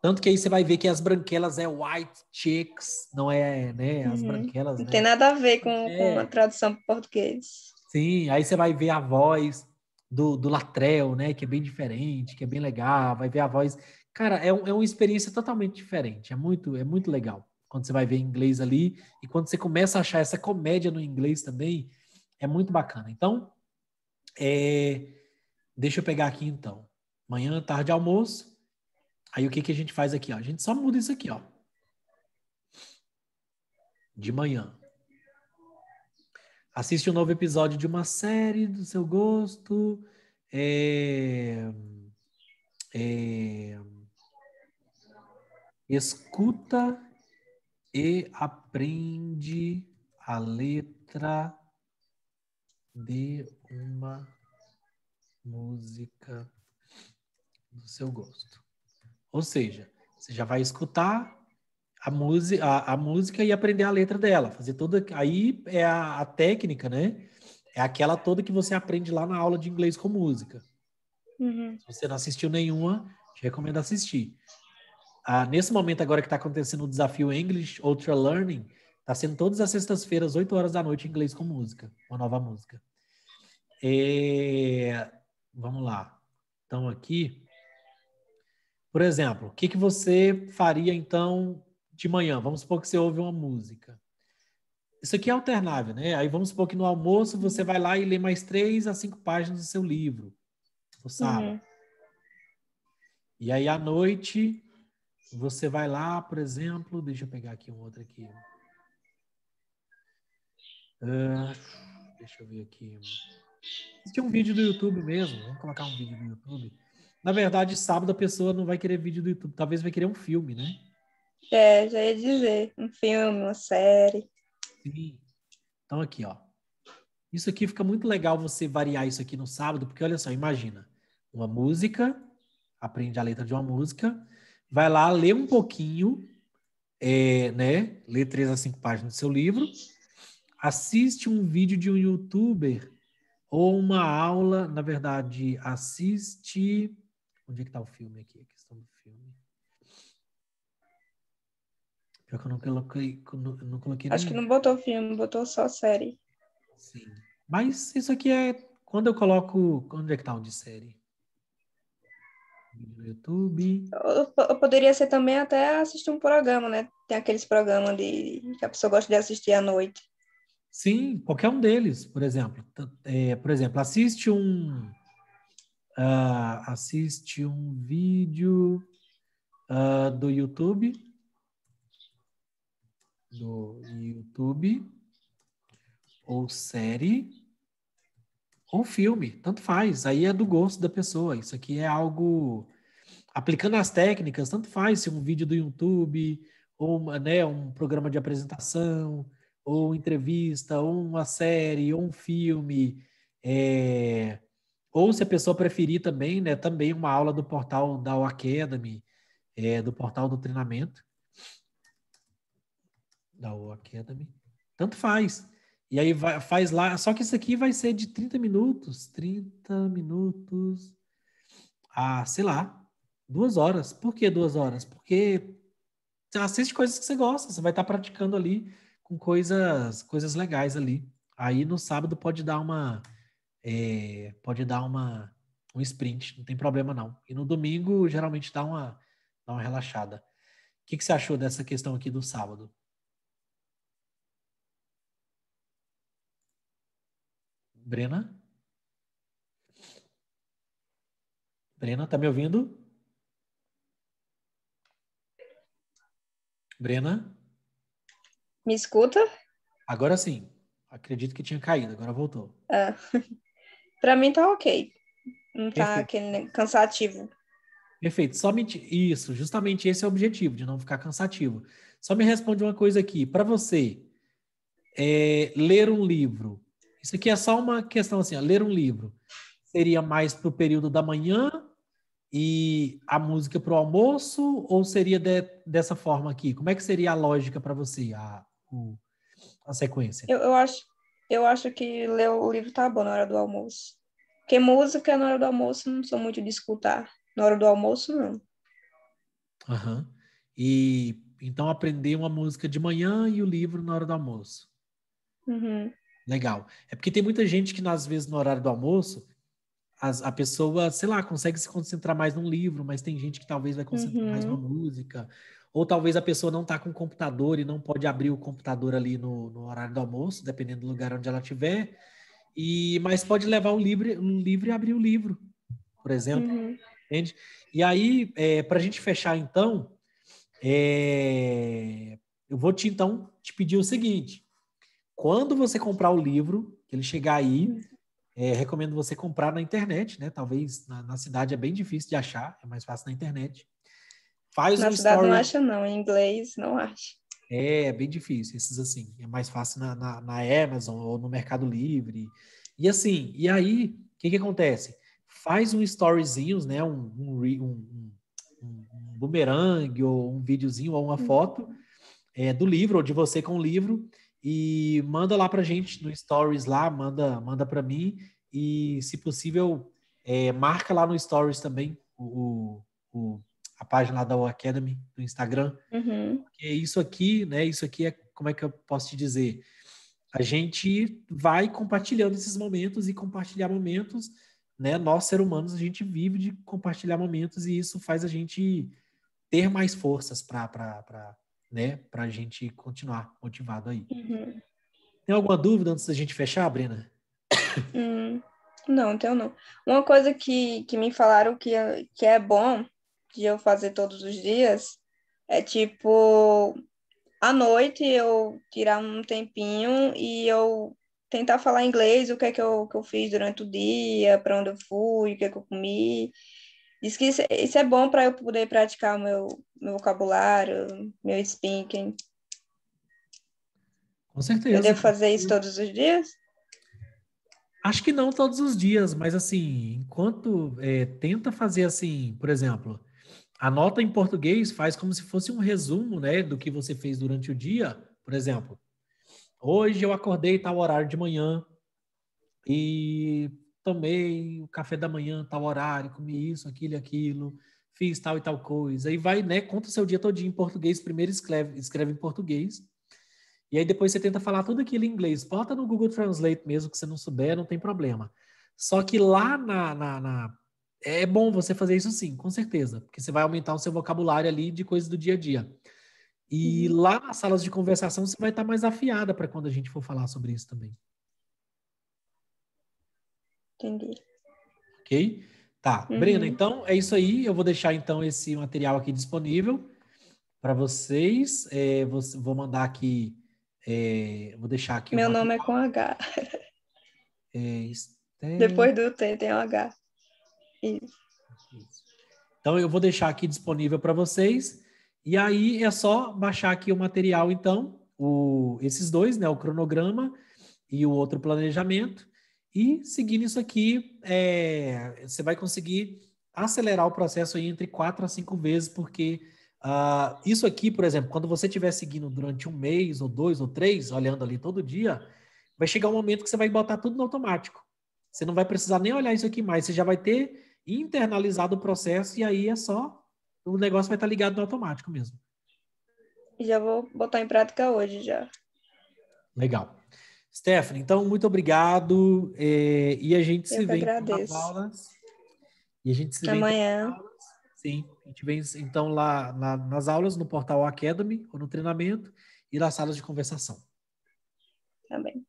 Tanto que aí você vai ver que as branquelas é white chicks, não é, né? As uhum. branquelas. Não né? tem nada a ver com, é. com a tradução para português. Sim, aí você vai ver a voz do, do Latrell, né? Que é bem diferente, que é bem legal. Vai ver a voz Cara, é, um, é uma experiência totalmente diferente. É muito, é muito legal quando você vai ver inglês ali e quando você começa a achar essa comédia no inglês também é muito bacana. Então, é... deixa eu pegar aqui então. Manhã, tarde, almoço. Aí o que que a gente faz aqui? Ó? A gente só muda isso aqui, ó. De manhã. Assiste um novo episódio de uma série do seu gosto. É... É escuta e aprende a letra de uma música do seu gosto. Ou seja, você já vai escutar a, música, a, a música e aprender a letra dela, fazer toda aí é a, a técnica, né? É aquela toda que você aprende lá na aula de inglês com música. Uhum. Se você não assistiu nenhuma, te recomendo assistir. Ah, nesse momento agora que está acontecendo o desafio English Ultra Learning, está sendo todas as sextas-feiras, 8 horas da noite, inglês com música, uma nova música. É, vamos lá. Então, aqui, por exemplo, o que, que você faria, então, de manhã? Vamos supor que você ouve uma música. Isso aqui é alternável, né? Aí vamos supor que no almoço você vai lá e lê mais três a cinco páginas do seu livro, o sábado. Uhum. E aí, à noite, você vai lá, por exemplo, deixa eu pegar aqui um outro aqui. Uh, deixa eu ver aqui. Existe é um vídeo do YouTube mesmo. Vamos colocar um vídeo do YouTube. Na verdade, sábado a pessoa não vai querer vídeo do YouTube. Talvez vai querer um filme, né? É, já ia dizer. Um filme, uma série. Sim. Então, aqui, ó. Isso aqui fica muito legal você variar isso aqui no sábado, porque olha só, imagina. Uma música, aprende a letra de uma música, vai lá, lê um pouquinho, é, né? Lê três a cinco páginas do seu livro, assiste um vídeo de um youtuber ou uma aula, na verdade, assiste. Onde é que está o filme aqui? A questão do filme. Pior que eu não coloquei. Não, coloquei Acho que não botou filme, botou só série. Sim. Mas isso aqui é. Quando eu coloco. Onde é que tá o de série? no YouTube. Eu, eu, poderia ser também até assistir um programa, né? Tem aqueles programas de, que a pessoa gosta de assistir à noite. Sim, qualquer um deles, por exemplo. É, por exemplo, assiste um. Uh, assiste um vídeo uh, do YouTube. Do YouTube. Ou série ou filme, tanto faz. Aí é do gosto da pessoa. Isso aqui é algo aplicando as técnicas, tanto faz se um vídeo do YouTube, ou uma, né, um programa de apresentação, ou entrevista, ou uma série, ou um filme, é... ou se a pessoa preferir também, né, também uma aula do portal da o Academy, é, do portal do treinamento, da o Academy, tanto faz. E aí vai, faz lá, só que isso aqui vai ser de 30 minutos, 30 minutos a, sei lá, Duas horas. Por que duas horas? Porque você assiste coisas que você gosta, você vai estar tá praticando ali com coisas, coisas legais ali. Aí no sábado pode dar uma. É, pode dar uma um sprint, não tem problema não. E no domingo geralmente dá uma, dá uma relaxada. O que, que você achou dessa questão aqui do sábado? Brena? Brena, tá me ouvindo? Brena? Me escuta? Agora sim. Acredito que tinha caído, agora voltou. É. Ah. para mim tá ok. Não tá aquele cansativo. Perfeito. Somente isso, justamente esse é o objetivo, de não ficar cansativo. Só me responde uma coisa aqui. Para você, é, ler um livro. Isso aqui é só uma questão assim, ó, ler um livro. Seria mais para o período da manhã e a música para o almoço ou seria de, dessa forma aqui? Como é que seria a lógica para você, a, o, a sequência? Eu, eu, acho, eu acho que ler o livro tá bom na hora do almoço. Porque música na hora do almoço não sou muito de escutar. Na hora do almoço, não. Uhum. E então aprender uma música de manhã e o livro na hora do almoço. Uhum. Legal. É porque tem muita gente que, às vezes, no horário do almoço, as, a pessoa, sei lá, consegue se concentrar mais num livro, mas tem gente que talvez vai concentrar uhum. mais na música. Ou talvez a pessoa não está com computador e não pode abrir o computador ali no, no horário do almoço, dependendo do lugar onde ela estiver. E, mas pode levar um livro, um livro e abrir o livro, por exemplo. Uhum. Entende? E aí, é, para a gente fechar então, é, eu vou te então te pedir o seguinte: quando você comprar o livro, ele chegar aí, uhum. É, recomendo você comprar na internet, né? Talvez na, na, cidade é bem difícil de achar, é mais fácil na internet. Faz na um cidade story... não acha, não, em inglês não acha. É, é bem difícil, esses assim. É mais fácil na, na, na Amazon ou no Mercado Livre. E assim, e aí, o que, que acontece? Faz um storyzinhos, né? Um, um, um, um, um bumerangue ou um videozinho ou uma uhum. foto é, do livro ou de você com o livro e manda lá pra gente no stories lá, manda manda para mim e se possível é, marca lá no stories também o, o, a página lá da o Academy no Instagram. Uhum. Porque isso aqui, né, isso aqui é como é que eu posso te dizer? A gente vai compartilhando esses momentos e compartilhar momentos, né? Nós, seres humanos, a gente vive de compartilhar momentos e isso faz a gente ter mais forças para né, para a gente continuar motivado aí. Uhum. Tem alguma dúvida antes da gente fechar, Brena? Hum, não, então não. Uma coisa que, que me falaram que, que é bom de eu fazer todos os dias é tipo à noite eu tirar um tempinho e eu tentar falar inglês, o que é que eu, que eu fiz durante o dia, para onde eu fui, o que é que eu comi. Diz que isso, é, isso é bom para eu poder praticar o meu, meu vocabulário, meu speaking. Com certeza. Eu devo fazer isso todos os dias? Acho que não todos os dias, mas assim, enquanto é, tenta fazer assim, por exemplo, a nota em português faz como se fosse um resumo, né, do que você fez durante o dia. Por exemplo, hoje eu acordei tal horário de manhã e tomei o café da manhã, tal horário, comi isso, aquilo e aquilo, fiz tal e tal coisa. E vai, né? Conta seu dia todinho em português, primeiro escreve, escreve em português. E aí depois você tenta falar tudo aquilo em inglês. Bota no Google Translate mesmo, que você não souber, não tem problema. Só que lá na, na, na... É bom você fazer isso sim, com certeza. Porque você vai aumentar o seu vocabulário ali de coisas do dia a dia. E uhum. lá nas salas de conversação você vai estar mais afiada para quando a gente for falar sobre isso também. Entendi. Ok? Tá. Uhum. então é isso aí. Eu vou deixar então esse material aqui disponível para vocês. É, vou mandar aqui. É, vou deixar aqui. Meu nome é com H. É, este... Depois do T tem H. isso. Então eu vou deixar aqui disponível para vocês. E aí é só baixar aqui o material, então, o, esses dois, né? O cronograma e o outro planejamento. E seguindo isso aqui, é, você vai conseguir acelerar o processo aí entre quatro a cinco vezes, porque uh, isso aqui, por exemplo, quando você estiver seguindo durante um mês, ou dois, ou três, olhando ali todo dia, vai chegar um momento que você vai botar tudo no automático. Você não vai precisar nem olhar isso aqui mais, você já vai ter internalizado o processo e aí é só o negócio vai estar ligado no automático mesmo. Já vou botar em prática hoje já. Legal. Stephanie, então, muito obrigado. É, e a gente Eu se vê agradeço. aulas. E a gente se Até vê amanhã. Sim, a gente vem então lá, lá nas aulas, no portal Academy, ou no treinamento, e nas salas de conversação. Também.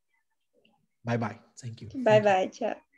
Tá bye bye. Thank you. Bye bye. Tchau.